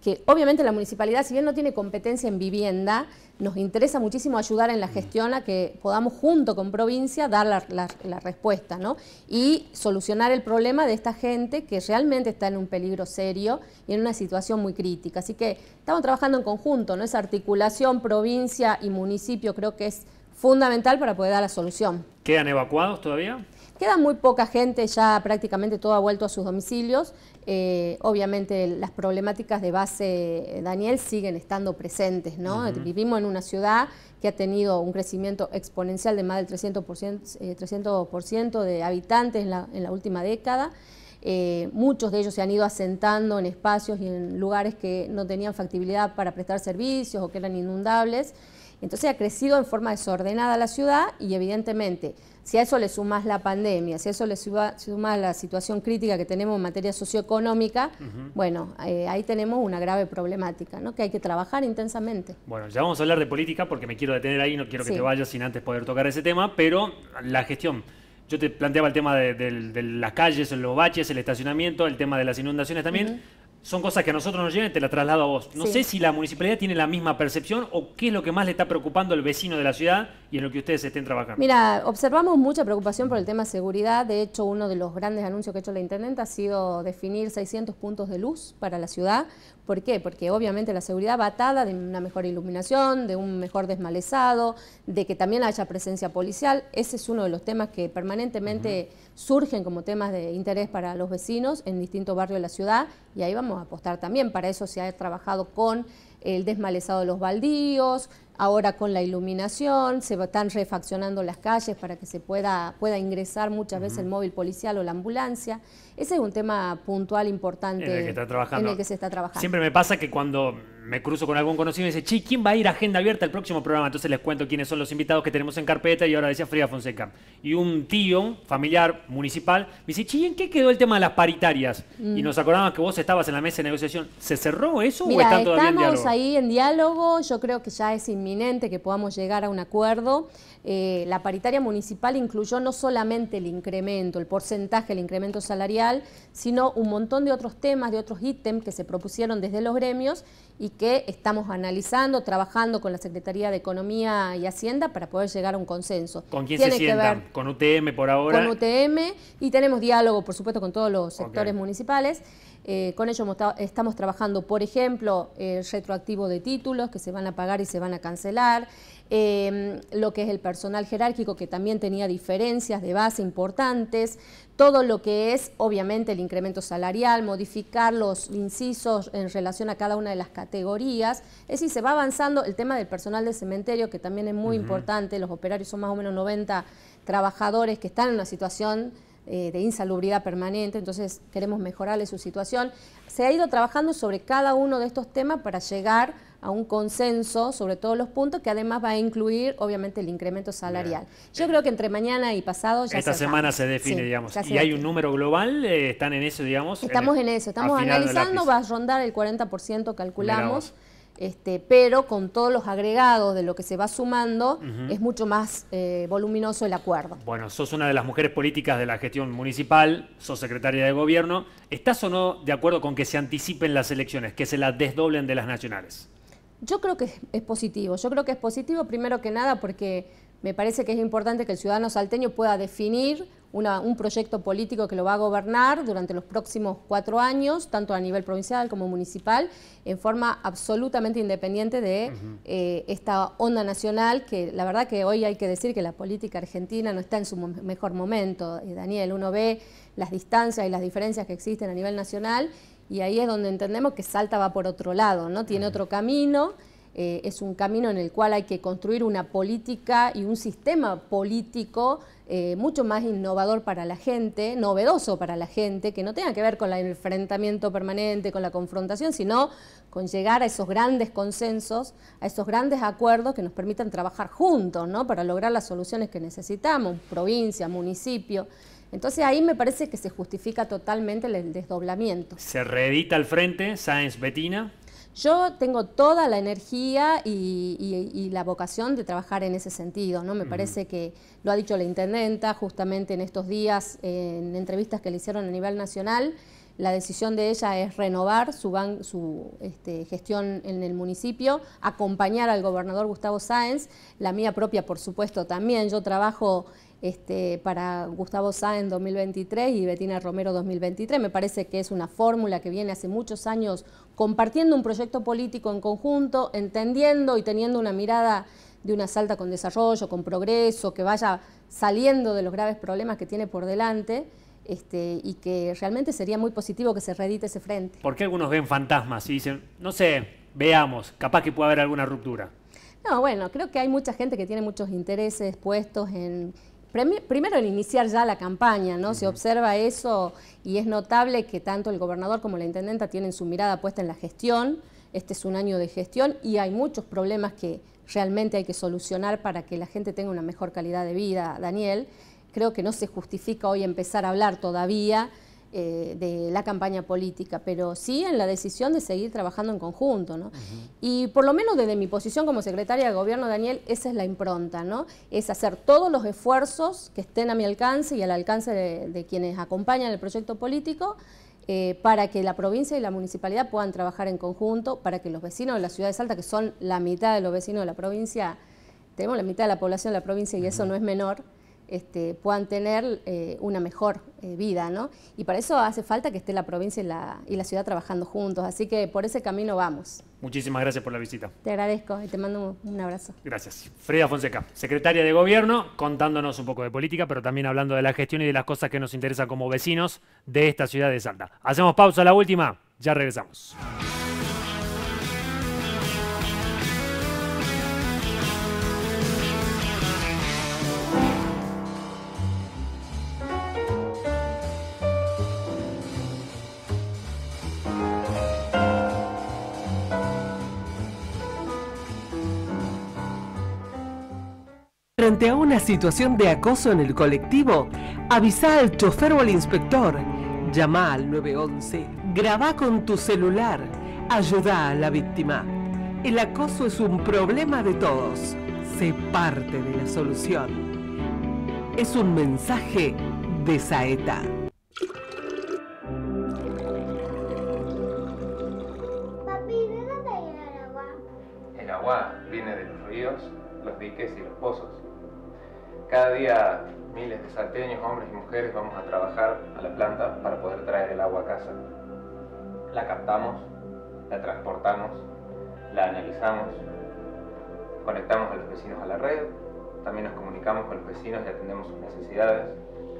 que obviamente la municipalidad, si bien no tiene competencia en vivienda, nos interesa muchísimo ayudar en la mm. gestión a que podamos junto con provincia dar la, respuesta ¿no? y solucionar el problema de esta gente que realmente está en un peligro serio y en una situación muy crítica. Así que estamos trabajando en conjunto, ¿no? esa articulación provincia y municipio creo que es fundamental para poder dar la solución. ¿Quedan evacuados todavía? Queda muy poca gente, ya prácticamente todo ha vuelto a sus domicilios. Eh, obviamente las problemáticas de base, eh, Daniel, siguen estando presentes. Vivimos en una ciudad que ha tenido un crecimiento exponencial de más del 300%, eh, de habitantes en la, última década. muchos de ellos se han ido asentando en espacios y en lugares que no tenían factibilidad para prestar servicios o que eran inundables. Entonces ha crecido en forma desordenada la ciudad y evidentemente, si a eso le sumas la pandemia, si a eso le sumás la situación crítica que tenemos en materia socioeconómica, bueno, eh, ahí tenemos una grave problemática, ¿no? Que hay que trabajar intensamente. Bueno, ya vamos a hablar de política porque me quiero detener ahí, no quiero que te vayas sin antes poder tocar ese tema, pero la gestión. Yo te planteaba el tema de, las calles, los baches, el estacionamiento, el tema de las inundaciones también son cosas que a nosotros nos llegan y te la traslado a vos. No sé si la municipalidad tiene la misma percepción o qué es lo que más le está preocupando al vecino de la ciudad y en lo que ustedes estén trabajando. Mira, observamos mucha preocupación por el tema de seguridad. De hecho, uno de los grandes anuncios que ha hecho la intendente ha sido definir 600 puntos de luz para la ciudad ¿Por qué? Porque obviamente la seguridad va atada de una mejor iluminación, de un mejor desmalezado, de que también haya presencia policial. Ese es uno de los temas que permanentemente surgen como temas de interés para los vecinos en distintos barrios de la ciudad y ahí vamos a apostar también. Para eso se ha trabajado con el desmalezado de los baldíos, ahora con la iluminación, se están refaccionando las calles para que se pueda, pueda ingresar muchas veces el móvil policial o la ambulancia. Ese es un tema puntual importante en el que se está trabajando. Siempre me pasa que cuando me cruzo con algún conocido y me dice, Chi, ¿quién va a ir a agenda abierta al próximo programa? Entonces les cuento quiénes son los invitados que tenemos en carpeta y ahora decía Frida Fonseca. Y un tío, familiar, municipal, me dice, Chi, ¿en qué quedó el tema de las paritarias? Y mm. nos acordamos que vos estabas en la mesa de negociación. ¿Se cerró eso o está todavía en diálogo? ahí en diálogo, yo creo que ya es inminente que podamos llegar a un acuerdo. Eh, la paritaria municipal incluyó no solamente el incremento, el porcentaje el incremento salarial, sino un montón de otros temas, de otros ítems que se propusieron desde los gremios y que estamos analizando, trabajando con la Secretaría de Economía y Hacienda para poder llegar a un consenso. ¿Con quién se sientan? ¿Con UTM por ahora? Con UTM y tenemos diálogo, por supuesto, con todos los sectores municipales. Eh, con ello estamos trabajando, por ejemplo, el retroactivo de títulos que se van a pagar y se van a cancelar, em, lo que es el personal jerárquico que también tenía diferencias de base importantes, todo lo que es, obviamente, el incremento salarial, modificar los incisos en relación a cada una de las categorías. Es decir, se va avanzando el tema del personal del cementerio, que también es muy importante. Los operarios son más o menos 90 trabajadores que están en una situación eh, de insalubridad permanente, entonces queremos mejorarle su situación. Se ha ido trabajando sobre cada uno de estos temas para llegar a un consenso sobre todos los puntos que además va a incluir obviamente el incremento salarial. Yo creo que entre mañana y pasado ya Esta semana se define, digamos. ¿Y hay un número global? Eh, ¿Están en eso, digamos? Estamos en, eso, estamos analizando, va a rondar el 40% calculamos. Este, pero con todos los agregados de lo que se va sumando, es mucho más eh, voluminoso el acuerdo. Bueno, sos una de las mujeres políticas de la gestión municipal, sos secretaria de gobierno. ¿Estás o no de acuerdo con que se anticipen las elecciones, que se las desdoblen de las nacionales? Yo creo que es positivo. Yo creo que es positivo primero que nada porque me parece que es importante que el ciudadano salteño pueda definir un proyecto político que lo va a gobernar durante los próximos cuatro años, tanto a nivel provincial como municipal, en forma absolutamente independiente de eh, esta onda nacional, que la verdad que hoy hay que decir que la política argentina no está en su mejor momento. Eh, Daniel, uno ve las distancias y las diferencias que existen a nivel nacional y ahí es donde entendemos que Salta va por otro lado, ¿no? Tiene otro camino. Eh, es un camino en el cual hay que construir una política y un sistema político eh, mucho más innovador para la gente, novedoso para la gente, que no tenga que ver con el enfrentamiento permanente, con la confrontación, sino con llegar a esos grandes consensos, a esos grandes acuerdos que nos permitan trabajar juntos, ¿no? Para lograr las soluciones que necesitamos, provincia, municipio. Entonces ahí me parece que se justifica totalmente el desdoblamiento. Se reedita el frente Sáenz Betina. Yo tengo toda la energía y, la vocación de trabajar en ese sentido, ¿no? Me parece que lo ha dicho la intendenta justamente en estos días, en entrevistas que le hicieron a nivel nacional, la decisión de ella es renovar su, este, gestión en el municipio, acompañar al gobernador Gustavo Sáenz, la mía propia por supuesto también, yo trabajo este, para Gustavo Sá en 2023 y Betina Romero 2023. Me parece que es una fórmula que viene hace muchos años compartiendo un proyecto político en conjunto, entendiendo y teniendo una mirada de una salta con desarrollo, con progreso, que vaya saliendo de los graves problemas que tiene por delante. Este, y que realmente sería muy positivo que se reedite ese frente. ¿Por qué algunos ven fantasmas y dicen, no sé, veamos, capaz que pueda haber alguna ruptura? No, bueno, creo que hay mucha gente que tiene muchos intereses puestos en primero en iniciar ya la campaña, ¿no? Se observa eso y es notable que tanto el gobernador como la intendenta tienen su mirada puesta en la gestión. Este es un año de gestión y hay muchos problemas que realmente hay que solucionar para que la gente tenga una mejor calidad de vida, Daniel. Creo que no se justifica hoy empezar a hablar todavía eh, de la campaña política, pero sí en la decisión de seguir trabajando en conjunto. Y por lo menos desde mi posición como secretaria de gobierno, Daniel, esa es la impronta, ¿no? es hacer todos los esfuerzos que estén a mi alcance y al alcance de, quienes acompañan el proyecto político. Eh, para que la provincia y la municipalidad puedan trabajar en conjunto, para que los vecinos de la ciudad de Salta, que son la mitad de los vecinos de la provincia, tenemos la mitad de la población de la provincia y eso no es menor, este, puedan tener eh, una mejor eh, vida, ¿no? Y para eso hace falta que esté la provincia y la, ciudad trabajando juntos, así que por ese camino vamos. Muchísimas gracias por la visita. Te agradezco y te mando un, abrazo. Gracias. Freda Fonseca, secretaria de Gobierno, contándonos un poco de política, pero también hablando de la gestión y de las cosas que nos interesan como vecinos de esta ciudad de Salta. Hacemos pausa, la última, ya regresamos. Frente a una situación de acoso en el colectivo, avisa al chofer o al inspector. Llama al 911, graba con tu celular, ayuda a la víctima. El acoso es un problema de todos. Sé parte de la solución. Es un mensaje de Saeta. Papi, ¿de dónde viene el agua? El agua viene de los ríos, los diques y los pozos. Cada día miles de salteños, hombres y mujeres, vamos a trabajar a la planta para poder traer el agua a casa. La captamos, la transportamos, la analizamos, conectamos a los vecinos a la red, también nos comunicamos con los vecinos y atendemos sus necesidades.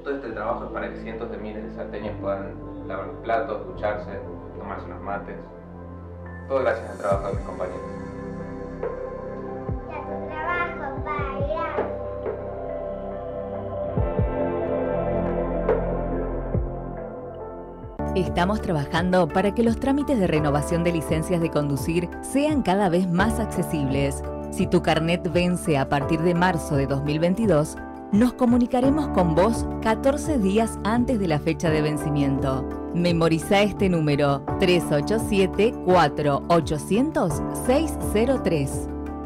Todo este trabajo es para que cientos de miles de salteños puedan lavar los platos, ducharse, tomarse unos mates. Todo gracias al trabajo de mis compañeros. Estamos trabajando para que los trámites de renovación de licencias de conducir sean cada vez más accesibles. Si tu carnet vence a partir de marzo de 2022, nos comunicaremos con vos 14 días antes de la fecha de vencimiento. Memoriza este número 387-4800-603.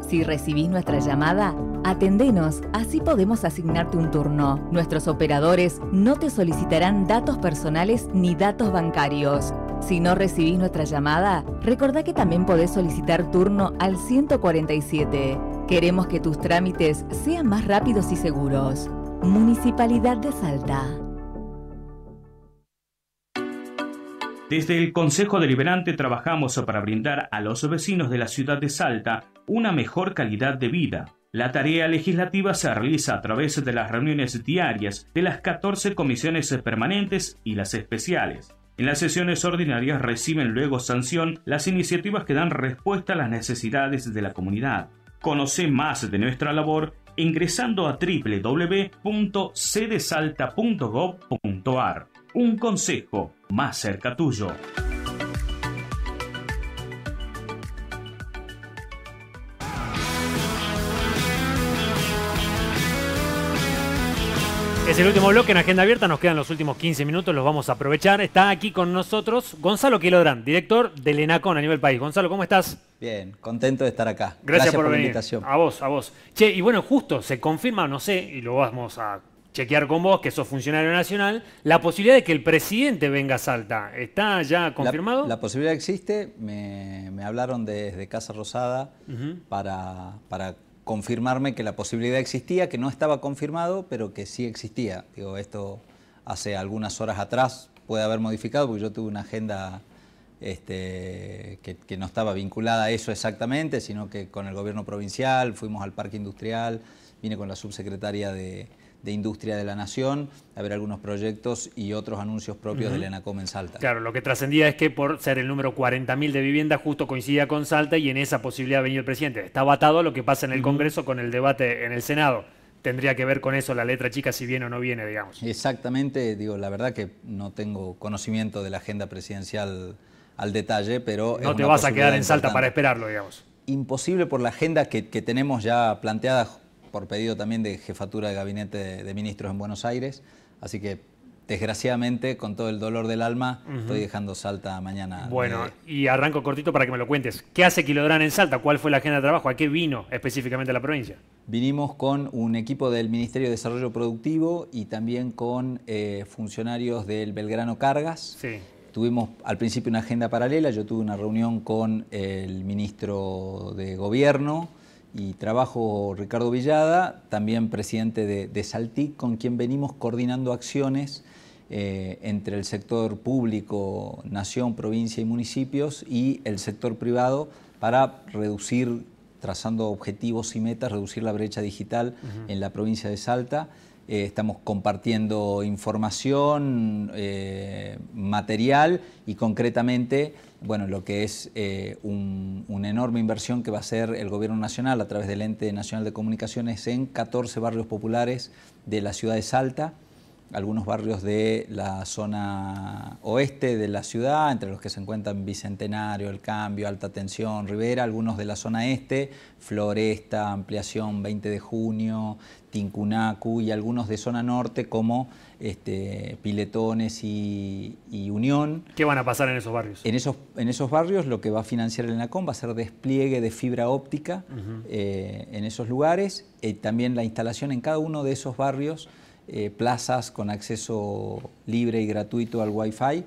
Si recibís nuestra llamada, Atendenos, así podemos asignarte un turno. Nuestros operadores no te solicitarán datos personales ni datos bancarios. Si no recibís nuestra llamada, recordá que también podés solicitar turno al 147. Queremos que tus trámites sean más rápidos y seguros. Municipalidad de Salta. Desde el Consejo Deliberante trabajamos para brindar a los vecinos de la ciudad de Salta una mejor calidad de vida la tarea legislativa se realiza a través de las reuniones diarias de las 14 comisiones permanentes y las especiales. En las sesiones ordinarias reciben luego sanción las iniciativas que dan respuesta a las necesidades de la comunidad. Conoce más de nuestra labor ingresando a www.cdesalta.gov.ar. Un consejo más cerca tuyo. Es el último bloque en Agenda Abierta, nos quedan los últimos 15 minutos, los vamos a aprovechar. Está aquí con nosotros Gonzalo Quilodrán, director del ENACON a nivel país. Gonzalo, ¿cómo estás? Bien, contento de estar acá. Gracias, por, la invitación. A vos, a vos. Che, y bueno, justo se confirma, no sé, y lo vamos a chequear con vos, que sos funcionario nacional, la posibilidad de que el presidente venga a Salta. ¿Está ya confirmado? La, posibilidad existe. Me, hablaron desde Casa Rosada para, para confirmarme que la posibilidad existía, que no estaba confirmado, pero que sí existía. Digo, esto hace algunas horas atrás puede haber modificado, porque yo tuve una agenda este, que, no estaba vinculada a eso exactamente, sino que con el gobierno provincial fuimos al parque industrial, vine con la subsecretaria de, de Industria de la Nación, a ver algunos proyectos y otros anuncios propios de Elena ENACOM en Salta. Claro, lo que trascendía es que por ser el número 40.000 de vivienda justo coincidía con Salta y en esa posibilidad venía el presidente. Está atado lo que pasa en el Congreso con el debate en el Senado tendría que ver con eso la letra chica, si viene o no viene, digamos. Exactamente, digo, la verdad que no tengo conocimiento de la agenda presidencial al detalle, pero... No te vas a quedar en Salta para esperarlo, digamos. Imposible por la agenda que tenemos ya planteada por pedido también de jefatura de gabinete de, ministros en Buenos Aires. Así que desgraciadamente, con todo el dolor del alma, estoy dejando Salta mañana. Bueno, y arranco cortito para que me lo cuentes. ¿Qué hace Kilodrán en Salta? ¿Cuál fue la agenda de trabajo? ¿A qué vino específicamente la provincia? Vinimos con un equipo del Ministerio de Desarrollo Productivo y también con eh, funcionarios del Belgrano Cargas. Sí. Tuvimos al principio una agenda paralela, yo tuve una reunión con el ministro de Gobierno, y trabajo Ricardo Villada, también presidente de, Saltic, con quien venimos coordinando acciones eh, entre el sector público, nación, provincia y municipios y el sector privado para reducir, trazando objetivos y metas, reducir la brecha digital en la provincia de Salta. Eh, estamos compartiendo información, eh, material y concretamente, lo que es eh, una enorme inversión que va a hacer el Gobierno Nacional a través del Ente Nacional de Comunicaciones en 14 barrios populares de la ciudad de Salta algunos barrios de la zona oeste de la ciudad, entre los que se encuentran Bicentenario, El Cambio, Alta Tensión, Rivera, algunos de la zona este, Floresta, Ampliación, 20 de Junio, Tincunacu y algunos de zona norte como este, Piletones y, Unión. ¿Qué van a pasar en esos barrios? En esos, barrios lo que va a financiar el ENACOM va a ser despliegue de fibra óptica eh, en esos lugares, Y eh, también la instalación en cada uno de esos barrios eh, plazas con acceso libre y gratuito al Wi-Fi.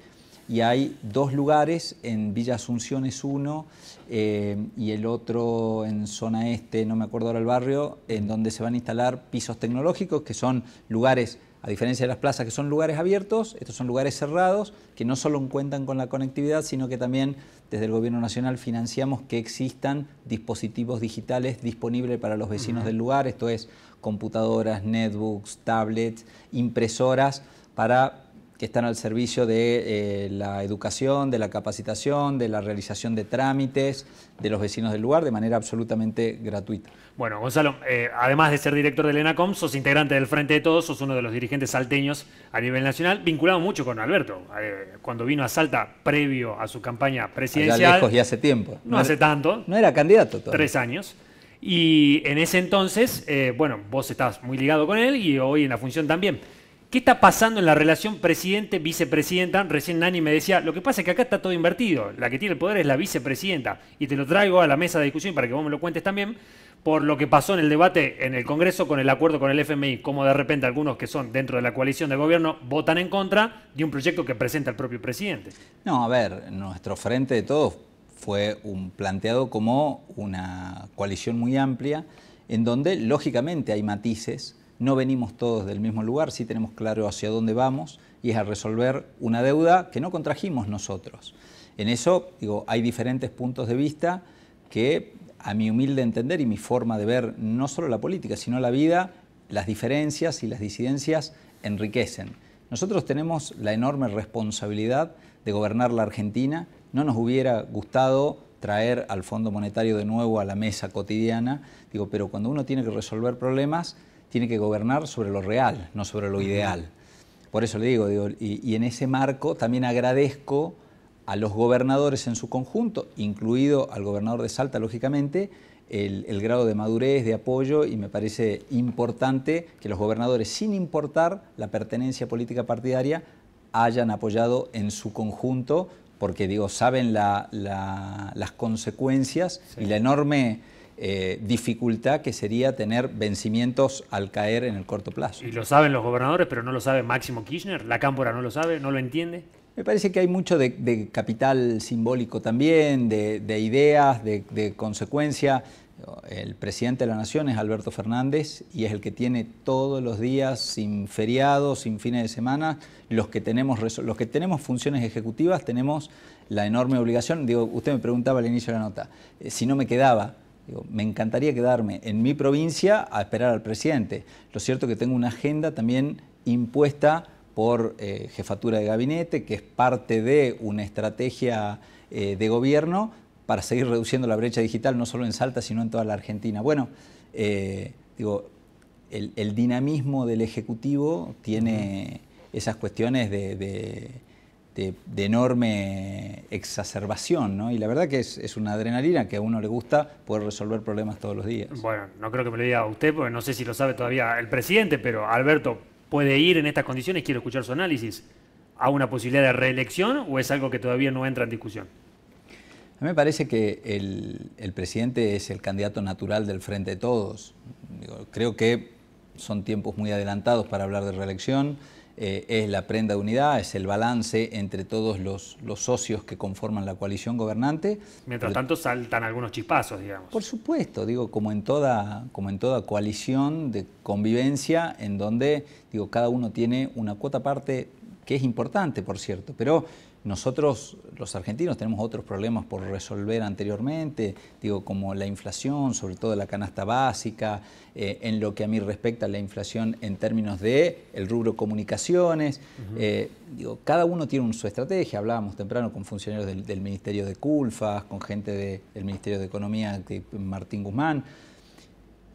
Y hay dos lugares, en Villa Asunción es uno eh, y el otro en zona este, no me acuerdo ahora el barrio, en donde se van a instalar pisos tecnológicos, que son lugares, a diferencia de las plazas, que son lugares abiertos, estos son lugares cerrados, que no solo cuentan con la conectividad, sino que también desde el Gobierno Nacional financiamos que existan dispositivos digitales disponibles para los vecinos del lugar, esto es computadoras, netbooks, tablets, impresoras para que están al servicio de eh, la educación, de la capacitación, de la realización de trámites de los vecinos del lugar de manera absolutamente gratuita. Bueno, Gonzalo, eh, además de ser director del ENACOM, sos integrante del Frente de Todos, sos uno de los dirigentes salteños a nivel nacional, vinculado mucho con Alberto, eh, cuando vino a Salta previo a su campaña presidencial. Ya lejos y hace tiempo. No, hace tanto. No era candidato todavía. Tres años. Y en ese entonces, eh, bueno, vos estás muy ligado con él y hoy en la función también. ¿Qué está pasando en la relación presidente-vicepresidenta? Recién Nani me decía, lo que pasa es que acá está todo invertido. La que tiene el poder es la vicepresidenta. Y te lo traigo a la mesa de discusión para que vos me lo cuentes también por lo que pasó en el debate en el Congreso con el acuerdo con el FMI, como de repente algunos que son dentro de la coalición de gobierno votan en contra de un proyecto que presenta el propio presidente. No, a ver, nuestro frente de todos fue un, planteado como una coalición muy amplia, en donde lógicamente hay matices, no venimos todos del mismo lugar, sí tenemos claro hacia dónde vamos y es a resolver una deuda que no contrajimos nosotros. En eso, digo, hay diferentes puntos de vista que a mi humilde entender y mi forma de ver no solo la política, sino la vida, las diferencias y las disidencias enriquecen. Nosotros tenemos la enorme responsabilidad de gobernar la Argentina no nos hubiera gustado traer al Fondo Monetario de nuevo a la mesa cotidiana, digo, pero cuando uno tiene que resolver problemas, tiene que gobernar sobre lo real, no sobre lo ideal. Por eso le digo, y, en ese marco también agradezco a los gobernadores en su conjunto, incluido al gobernador de Salta, lógicamente, el, grado de madurez, de apoyo, y me parece importante que los gobernadores, sin importar la pertenencia política partidaria, hayan apoyado en su conjunto porque digo, saben las consecuencias y la enorme eh, dificultad que sería tener vencimientos al caer en el corto plazo. Y lo saben los gobernadores, pero no lo sabe Máximo Kirchner, la Cámpora no lo sabe, no lo entiende. Me parece que hay mucho de, capital simbólico también, de, ideas, de, de consecuencia. El presidente de la Nación es Alberto Fernández y es el que tiene todos los días, sin feriados, sin fines de semana, los que tenemos, los que tenemos funciones ejecutivas tenemos la enorme obligación. Digo, usted me preguntaba al inicio de la nota, eh, si no me quedaba. me encantaría quedarme en mi provincia a esperar al presidente. Lo cierto es que tengo una agenda también impuesta por eh, jefatura de gabinete, que es parte de una estrategia eh, de gobierno para seguir reduciendo la brecha digital, no solo en Salta, sino en toda la Argentina. Bueno, eh, digo, el, dinamismo del Ejecutivo tiene esas cuestiones de, enorme exacerbación, ¿no? Y la verdad que es, una adrenalina que a uno le gusta poder resolver problemas todos los días. Bueno, no creo que me lo diga usted, porque no sé si lo sabe todavía el presidente, pero Alberto puede ir en estas condiciones, quiero escuchar su análisis, a una posibilidad de reelección o es algo que todavía no entra en discusión. A mí me parece que el, presidente es el candidato natural del Frente de Todos. creo que son tiempos muy adelantados para hablar de reelección. Eh, es la prenda de unidad, es el balance entre todos los, socios que conforman la coalición gobernante. Mientras tanto saltan algunos chispazos, digamos. Por supuesto, digo, como en toda, como en toda coalición de convivencia, en donde digo, cada uno tiene una cuota parte que es importante, por cierto. Pero nosotros, los argentinos, tenemos otros problemas por resolver anteriormente, digo, como la inflación, sobre todo la canasta básica, eh, en lo que a mí respecta la inflación en términos de el rubro comunicaciones. Eh, digo, cada uno tiene su estrategia. Hablábamos temprano con funcionarios del, Ministerio de Culfas, con gente del Ministerio de Economía, Martín Guzmán.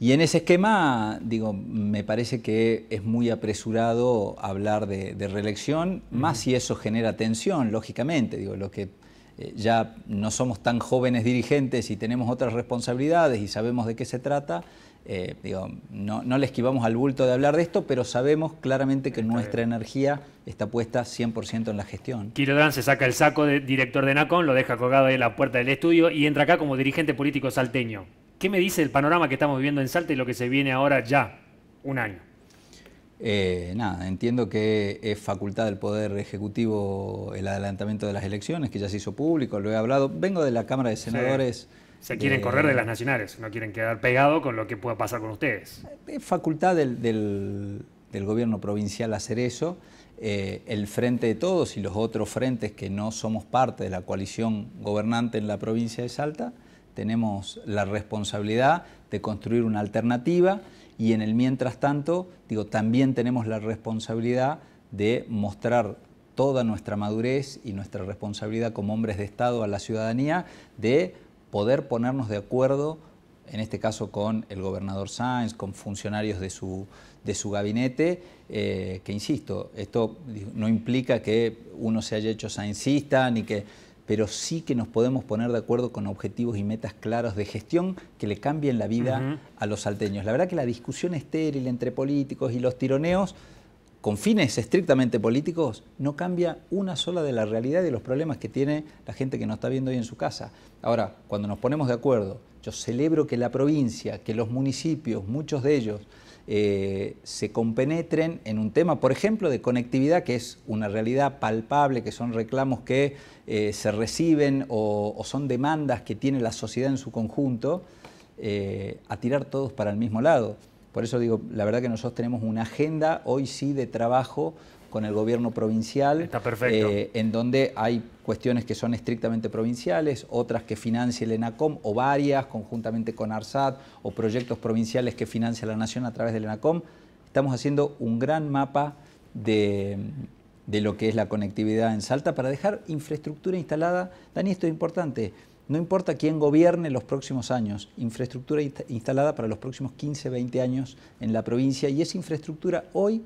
Y en ese esquema, digo, me parece que es muy apresurado hablar de, reelección, más si eso genera tensión, lógicamente. Digo, lo que eh, ya no somos tan jóvenes dirigentes y tenemos otras responsabilidades y sabemos de qué se trata, eh, no, le esquivamos al bulto de hablar de esto, pero sabemos claramente que nuestra energía está puesta 100% en la gestión. Quirodán se saca el saco de director de NACON, lo deja colgado ahí en la puerta del estudio y entra acá como dirigente político salteño. ¿Qué me dice el panorama que estamos viviendo en Salta y lo que se viene ahora ya, un año? Eh, nada, entiendo que es facultad del Poder Ejecutivo el adelantamiento de las elecciones, que ya se hizo público, lo he hablado. Vengo de la Cámara de Senadores. Se quieren eh, correr de las nacionales, no quieren quedar pegado con lo que pueda pasar con ustedes. Es facultad del, gobierno provincial hacer eso. Eh, el Frente de Todos y los otros frentes que no somos parte de la coalición gobernante en la provincia de Salta tenemos la responsabilidad de construir una alternativa y en el mientras tanto, digo, también tenemos la responsabilidad de mostrar toda nuestra madurez y nuestra responsabilidad como hombres de Estado a la ciudadanía de poder ponernos de acuerdo, en este caso con el gobernador Sáenz, con funcionarios de su, de su gabinete, eh, que insisto, esto no implica que uno se haya hecho sáenzista ni que pero sí que nos podemos poner de acuerdo con objetivos y metas claros de gestión que le cambien la vida a los salteños. La verdad que la discusión estéril entre políticos y los tironeos con fines estrictamente políticos, no cambia una sola de la realidad y de los problemas que tiene la gente que nos está viendo hoy en su casa. Ahora, cuando nos ponemos de acuerdo, yo celebro que la provincia, que los municipios, muchos de ellos, eh, se compenetren en un tema, por ejemplo, de conectividad, que es una realidad palpable, que son reclamos que eh, se reciben o, son demandas que tiene la sociedad en su conjunto, eh, a tirar todos para el mismo lado. Por eso digo, la verdad que nosotros tenemos una agenda hoy sí de trabajo con el gobierno provincial, eh, en donde hay cuestiones que son estrictamente provinciales, otras que financia el ENACOM o varias conjuntamente con ARSAT o proyectos provinciales que financia la Nación a través del ENACOM. Estamos haciendo un gran mapa de, de lo que es la conectividad en Salta para dejar infraestructura instalada. Dani, esto es importante. No importa quién gobierne los próximos años, infraestructura instalada para los próximos 15, 20 años en la provincia y esa infraestructura hoy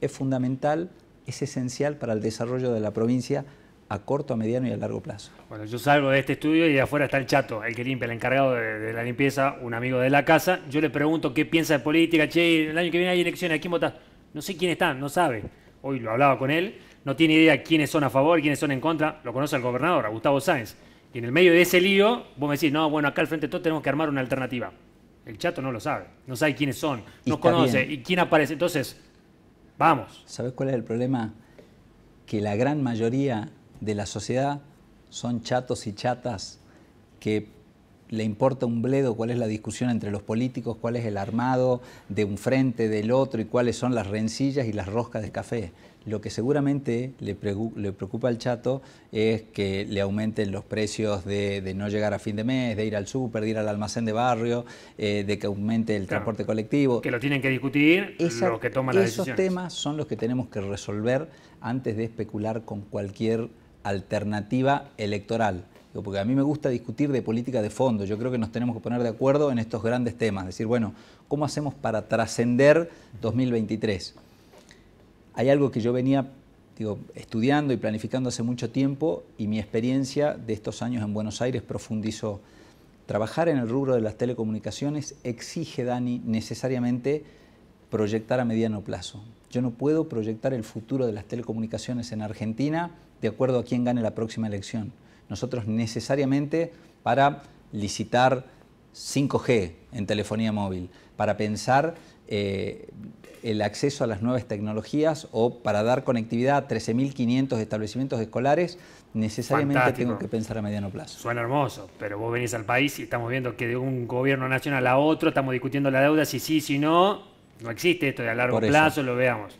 es fundamental, es esencial para el desarrollo de la provincia a corto, a mediano y a largo plazo. Bueno, yo salgo de este estudio y de afuera está el chato, el que limpia, el encargado de, la limpieza, un amigo de la casa. Yo le pregunto qué piensa de política, che, el año que viene hay elecciones, ¿a quién votás? No sé quién está, no sabe. Hoy lo hablaba con él, no tiene idea quiénes son a favor, quiénes son en contra, lo conoce el gobernador, a Gustavo Sáenz. Y en el medio de ese lío, vos me decís, no, bueno, acá al frente de todos tenemos que armar una alternativa. El chato no lo sabe, no sabe quiénes son, no conoce y quién aparece. Entonces, Vamos. ¿Sabes cuál es el problema? Que la gran mayoría de la sociedad son chatos y chatas que le importa un bledo cuál es la discusión entre los políticos, cuál es el armado de un frente, del otro y cuáles son las rencillas y las roscas de café. Lo que seguramente le, preocupa al chato es que le aumenten los precios de, no llegar a fin de mes, de ir al súper, de ir al almacén de barrio, eh, de que aumente el transporte colectivo. Que lo tienen que discutir que toman Esos temas son los que tenemos que resolver antes de especular con cualquier alternativa electoral porque a mí me gusta discutir de política de fondo. Yo creo que nos tenemos que poner de acuerdo en estos grandes temas. Decir, bueno, ¿cómo hacemos para trascender 2023? hay algo que yo venía estudiando y planificando hace mucho tiempo y mi experiencia de estos años en Buenos Aires profundizó. Trabajar en el rubro de las telecomunicaciones exige, Dani, necesariamente proyectar a mediano plazo. Yo no puedo proyectar el futuro de las telecomunicaciones en Argentina de acuerdo a quién gane la próxima elección. Nosotros necesariamente para licitar 5G en telefonía móvil, para pensar eh, el acceso a las nuevas tecnologías o para dar conectividad a 13.500 establecimientos escolares, necesariamente tengo que pensar a mediano plazo. Suena hermoso, pero vos venís al país y estamos viendo que de un gobierno nacional a otro estamos discutiendo la deuda, si sí, si no, no existe esto de a largo plazo, lo veamos.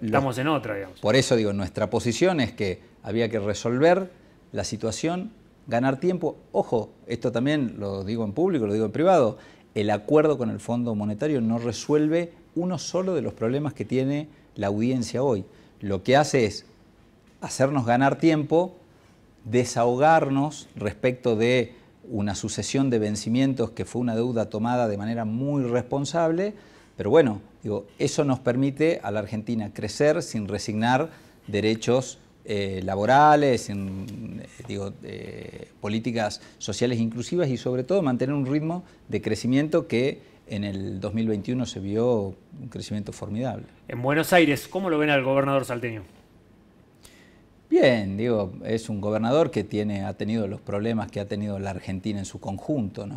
estamos en otra, digamos. Por eso digo, nuestra posición es que había que resolver la situación, ganar tiempo, ojo, esto también lo digo en público, lo digo en privado, el acuerdo con el Fondo Monetario no resuelve uno solo de los problemas que tiene la audiencia hoy. Lo que hace es hacernos ganar tiempo, desahogarnos respecto de una sucesión de vencimientos que fue una deuda tomada de manera muy responsable, pero bueno, digo, eso nos permite a la Argentina crecer sin resignar derechos eh, laborales, en eh, eh, políticas sociales inclusivas y sobre todo mantener un ritmo de crecimiento que en el 2021 se vio un crecimiento formidable. En Buenos Aires, ¿cómo lo ven al gobernador salteño? Bien, digo, es un gobernador que tiene, ha tenido los problemas que ha tenido la Argentina en su conjunto,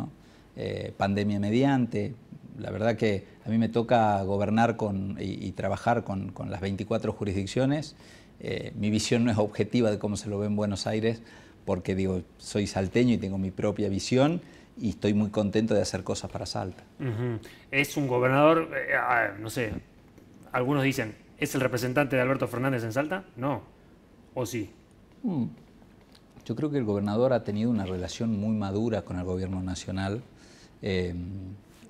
pandemia mediante. La verdad que a mí me toca gobernar con, y, trabajar con, con las 24 jurisdicciones eh, mi visión no es objetiva de cómo se lo ve en Buenos Aires, porque digo, soy salteño y tengo mi propia visión y estoy muy contento de hacer cosas para Salta. Es un gobernador, eh, no sé, algunos dicen, ¿es el representante de Alberto Fernández en Salta? No, ¿o sí? Mm. Yo creo que el gobernador ha tenido una relación muy madura con el gobierno nacional. Eh,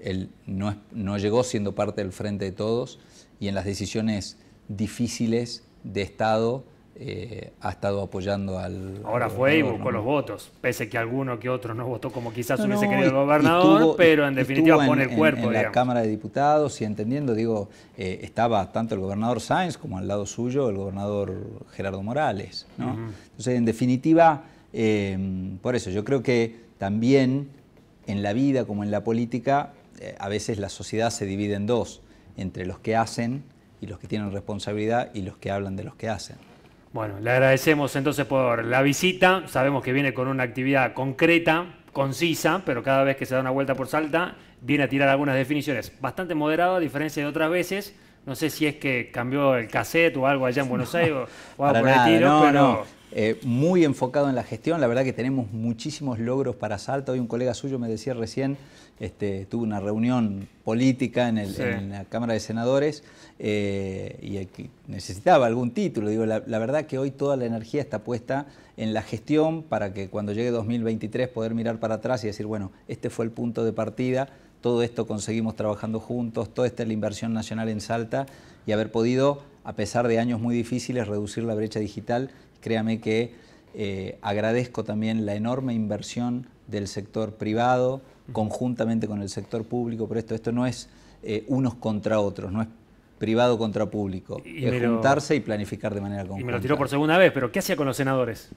él no, no llegó siendo parte del frente de todos y en las decisiones difíciles de Estado eh, ha estado apoyando al. Ahora fue y buscó los votos, pese que alguno que otro no votó como quizás no, hubiese querido el gobernador, pero en definitiva pone el cuerpo. En, en la Cámara de Diputados y entendiendo, digo, eh, estaba tanto el gobernador Sáenz como al lado suyo el gobernador Gerardo Morales. Entonces, en definitiva, eh, por eso yo creo que también en la vida como en la política, a veces la sociedad se divide en dos, entre los que hacen y los que tienen responsabilidad y los que hablan de los que hacen. Bueno, le agradecemos entonces por la visita. Sabemos que viene con una actividad concreta, concisa, pero cada vez que se da una vuelta por Salta, viene a tirar algunas definiciones. Bastante moderado, a diferencia de otras veces. No sé si es que cambió el cassette o algo allá en Buenos (laughs) Aires o, algo por nada, tiro, no, pero... No. Eh, muy enfocado en la gestión, la verdad que tenemos muchísimos logros para Salta. Hoy un colega suyo me decía recién este, tuve una reunión política en, la Cámara de Senadores eh, y necesitaba algún título. Digo, la, verdad que hoy toda la energía está puesta en la gestión para que cuando llegue 2023 poder mirar para atrás y decir, bueno, este fue el punto de partida, todo esto conseguimos trabajando juntos, toda esta es la inversión nacional en Salta y haber podido, a pesar de años muy difíciles, reducir la brecha digital. Créame que eh, agradezco también la enorme inversión del sector privado conjuntamente con el sector público, pero esto, esto no es eh, unos contra otros, no es privado contra público, y es juntarse y planificar de manera conjunta. Y me lo tiró por segunda vez, pero ¿qué hacía con los senadores?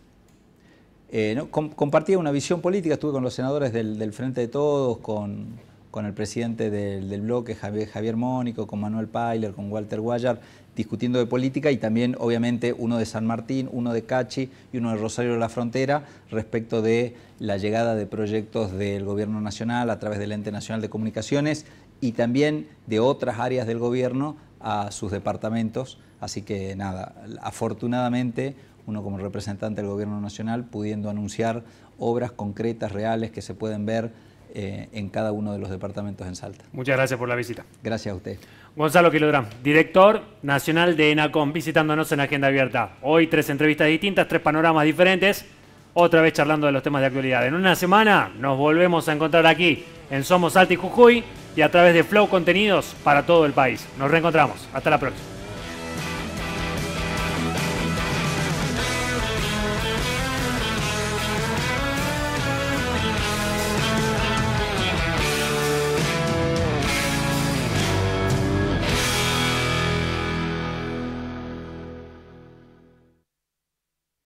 Eh, compartía una visión política, estuve con los senadores del, Frente de Todos, con, el presidente del, bloque, Javier, Javier, Mónico, con Manuel Pailer, con Walter Guayar, discutiendo de política y también obviamente uno de San Martín, uno de Cachi y uno de Rosario de la Frontera respecto de la llegada de proyectos del gobierno nacional a través del Ente Nacional de Comunicaciones y también de otras áreas del gobierno a sus departamentos. Así que nada, afortunadamente uno como representante del gobierno nacional pudiendo anunciar obras concretas, reales, que se pueden ver eh, en cada uno de los departamentos en Salta. Muchas gracias por la visita. Gracias a usted. Gonzalo Quilodrán, director nacional de ENACOM, visitándonos en Agenda Abierta. Hoy tres entrevistas distintas, tres panoramas diferentes, otra vez charlando de los temas de actualidad. En una semana nos volvemos a encontrar aquí en Somos y Jujuy y a través de Flow Contenidos para todo el país. Nos reencontramos. Hasta la próxima.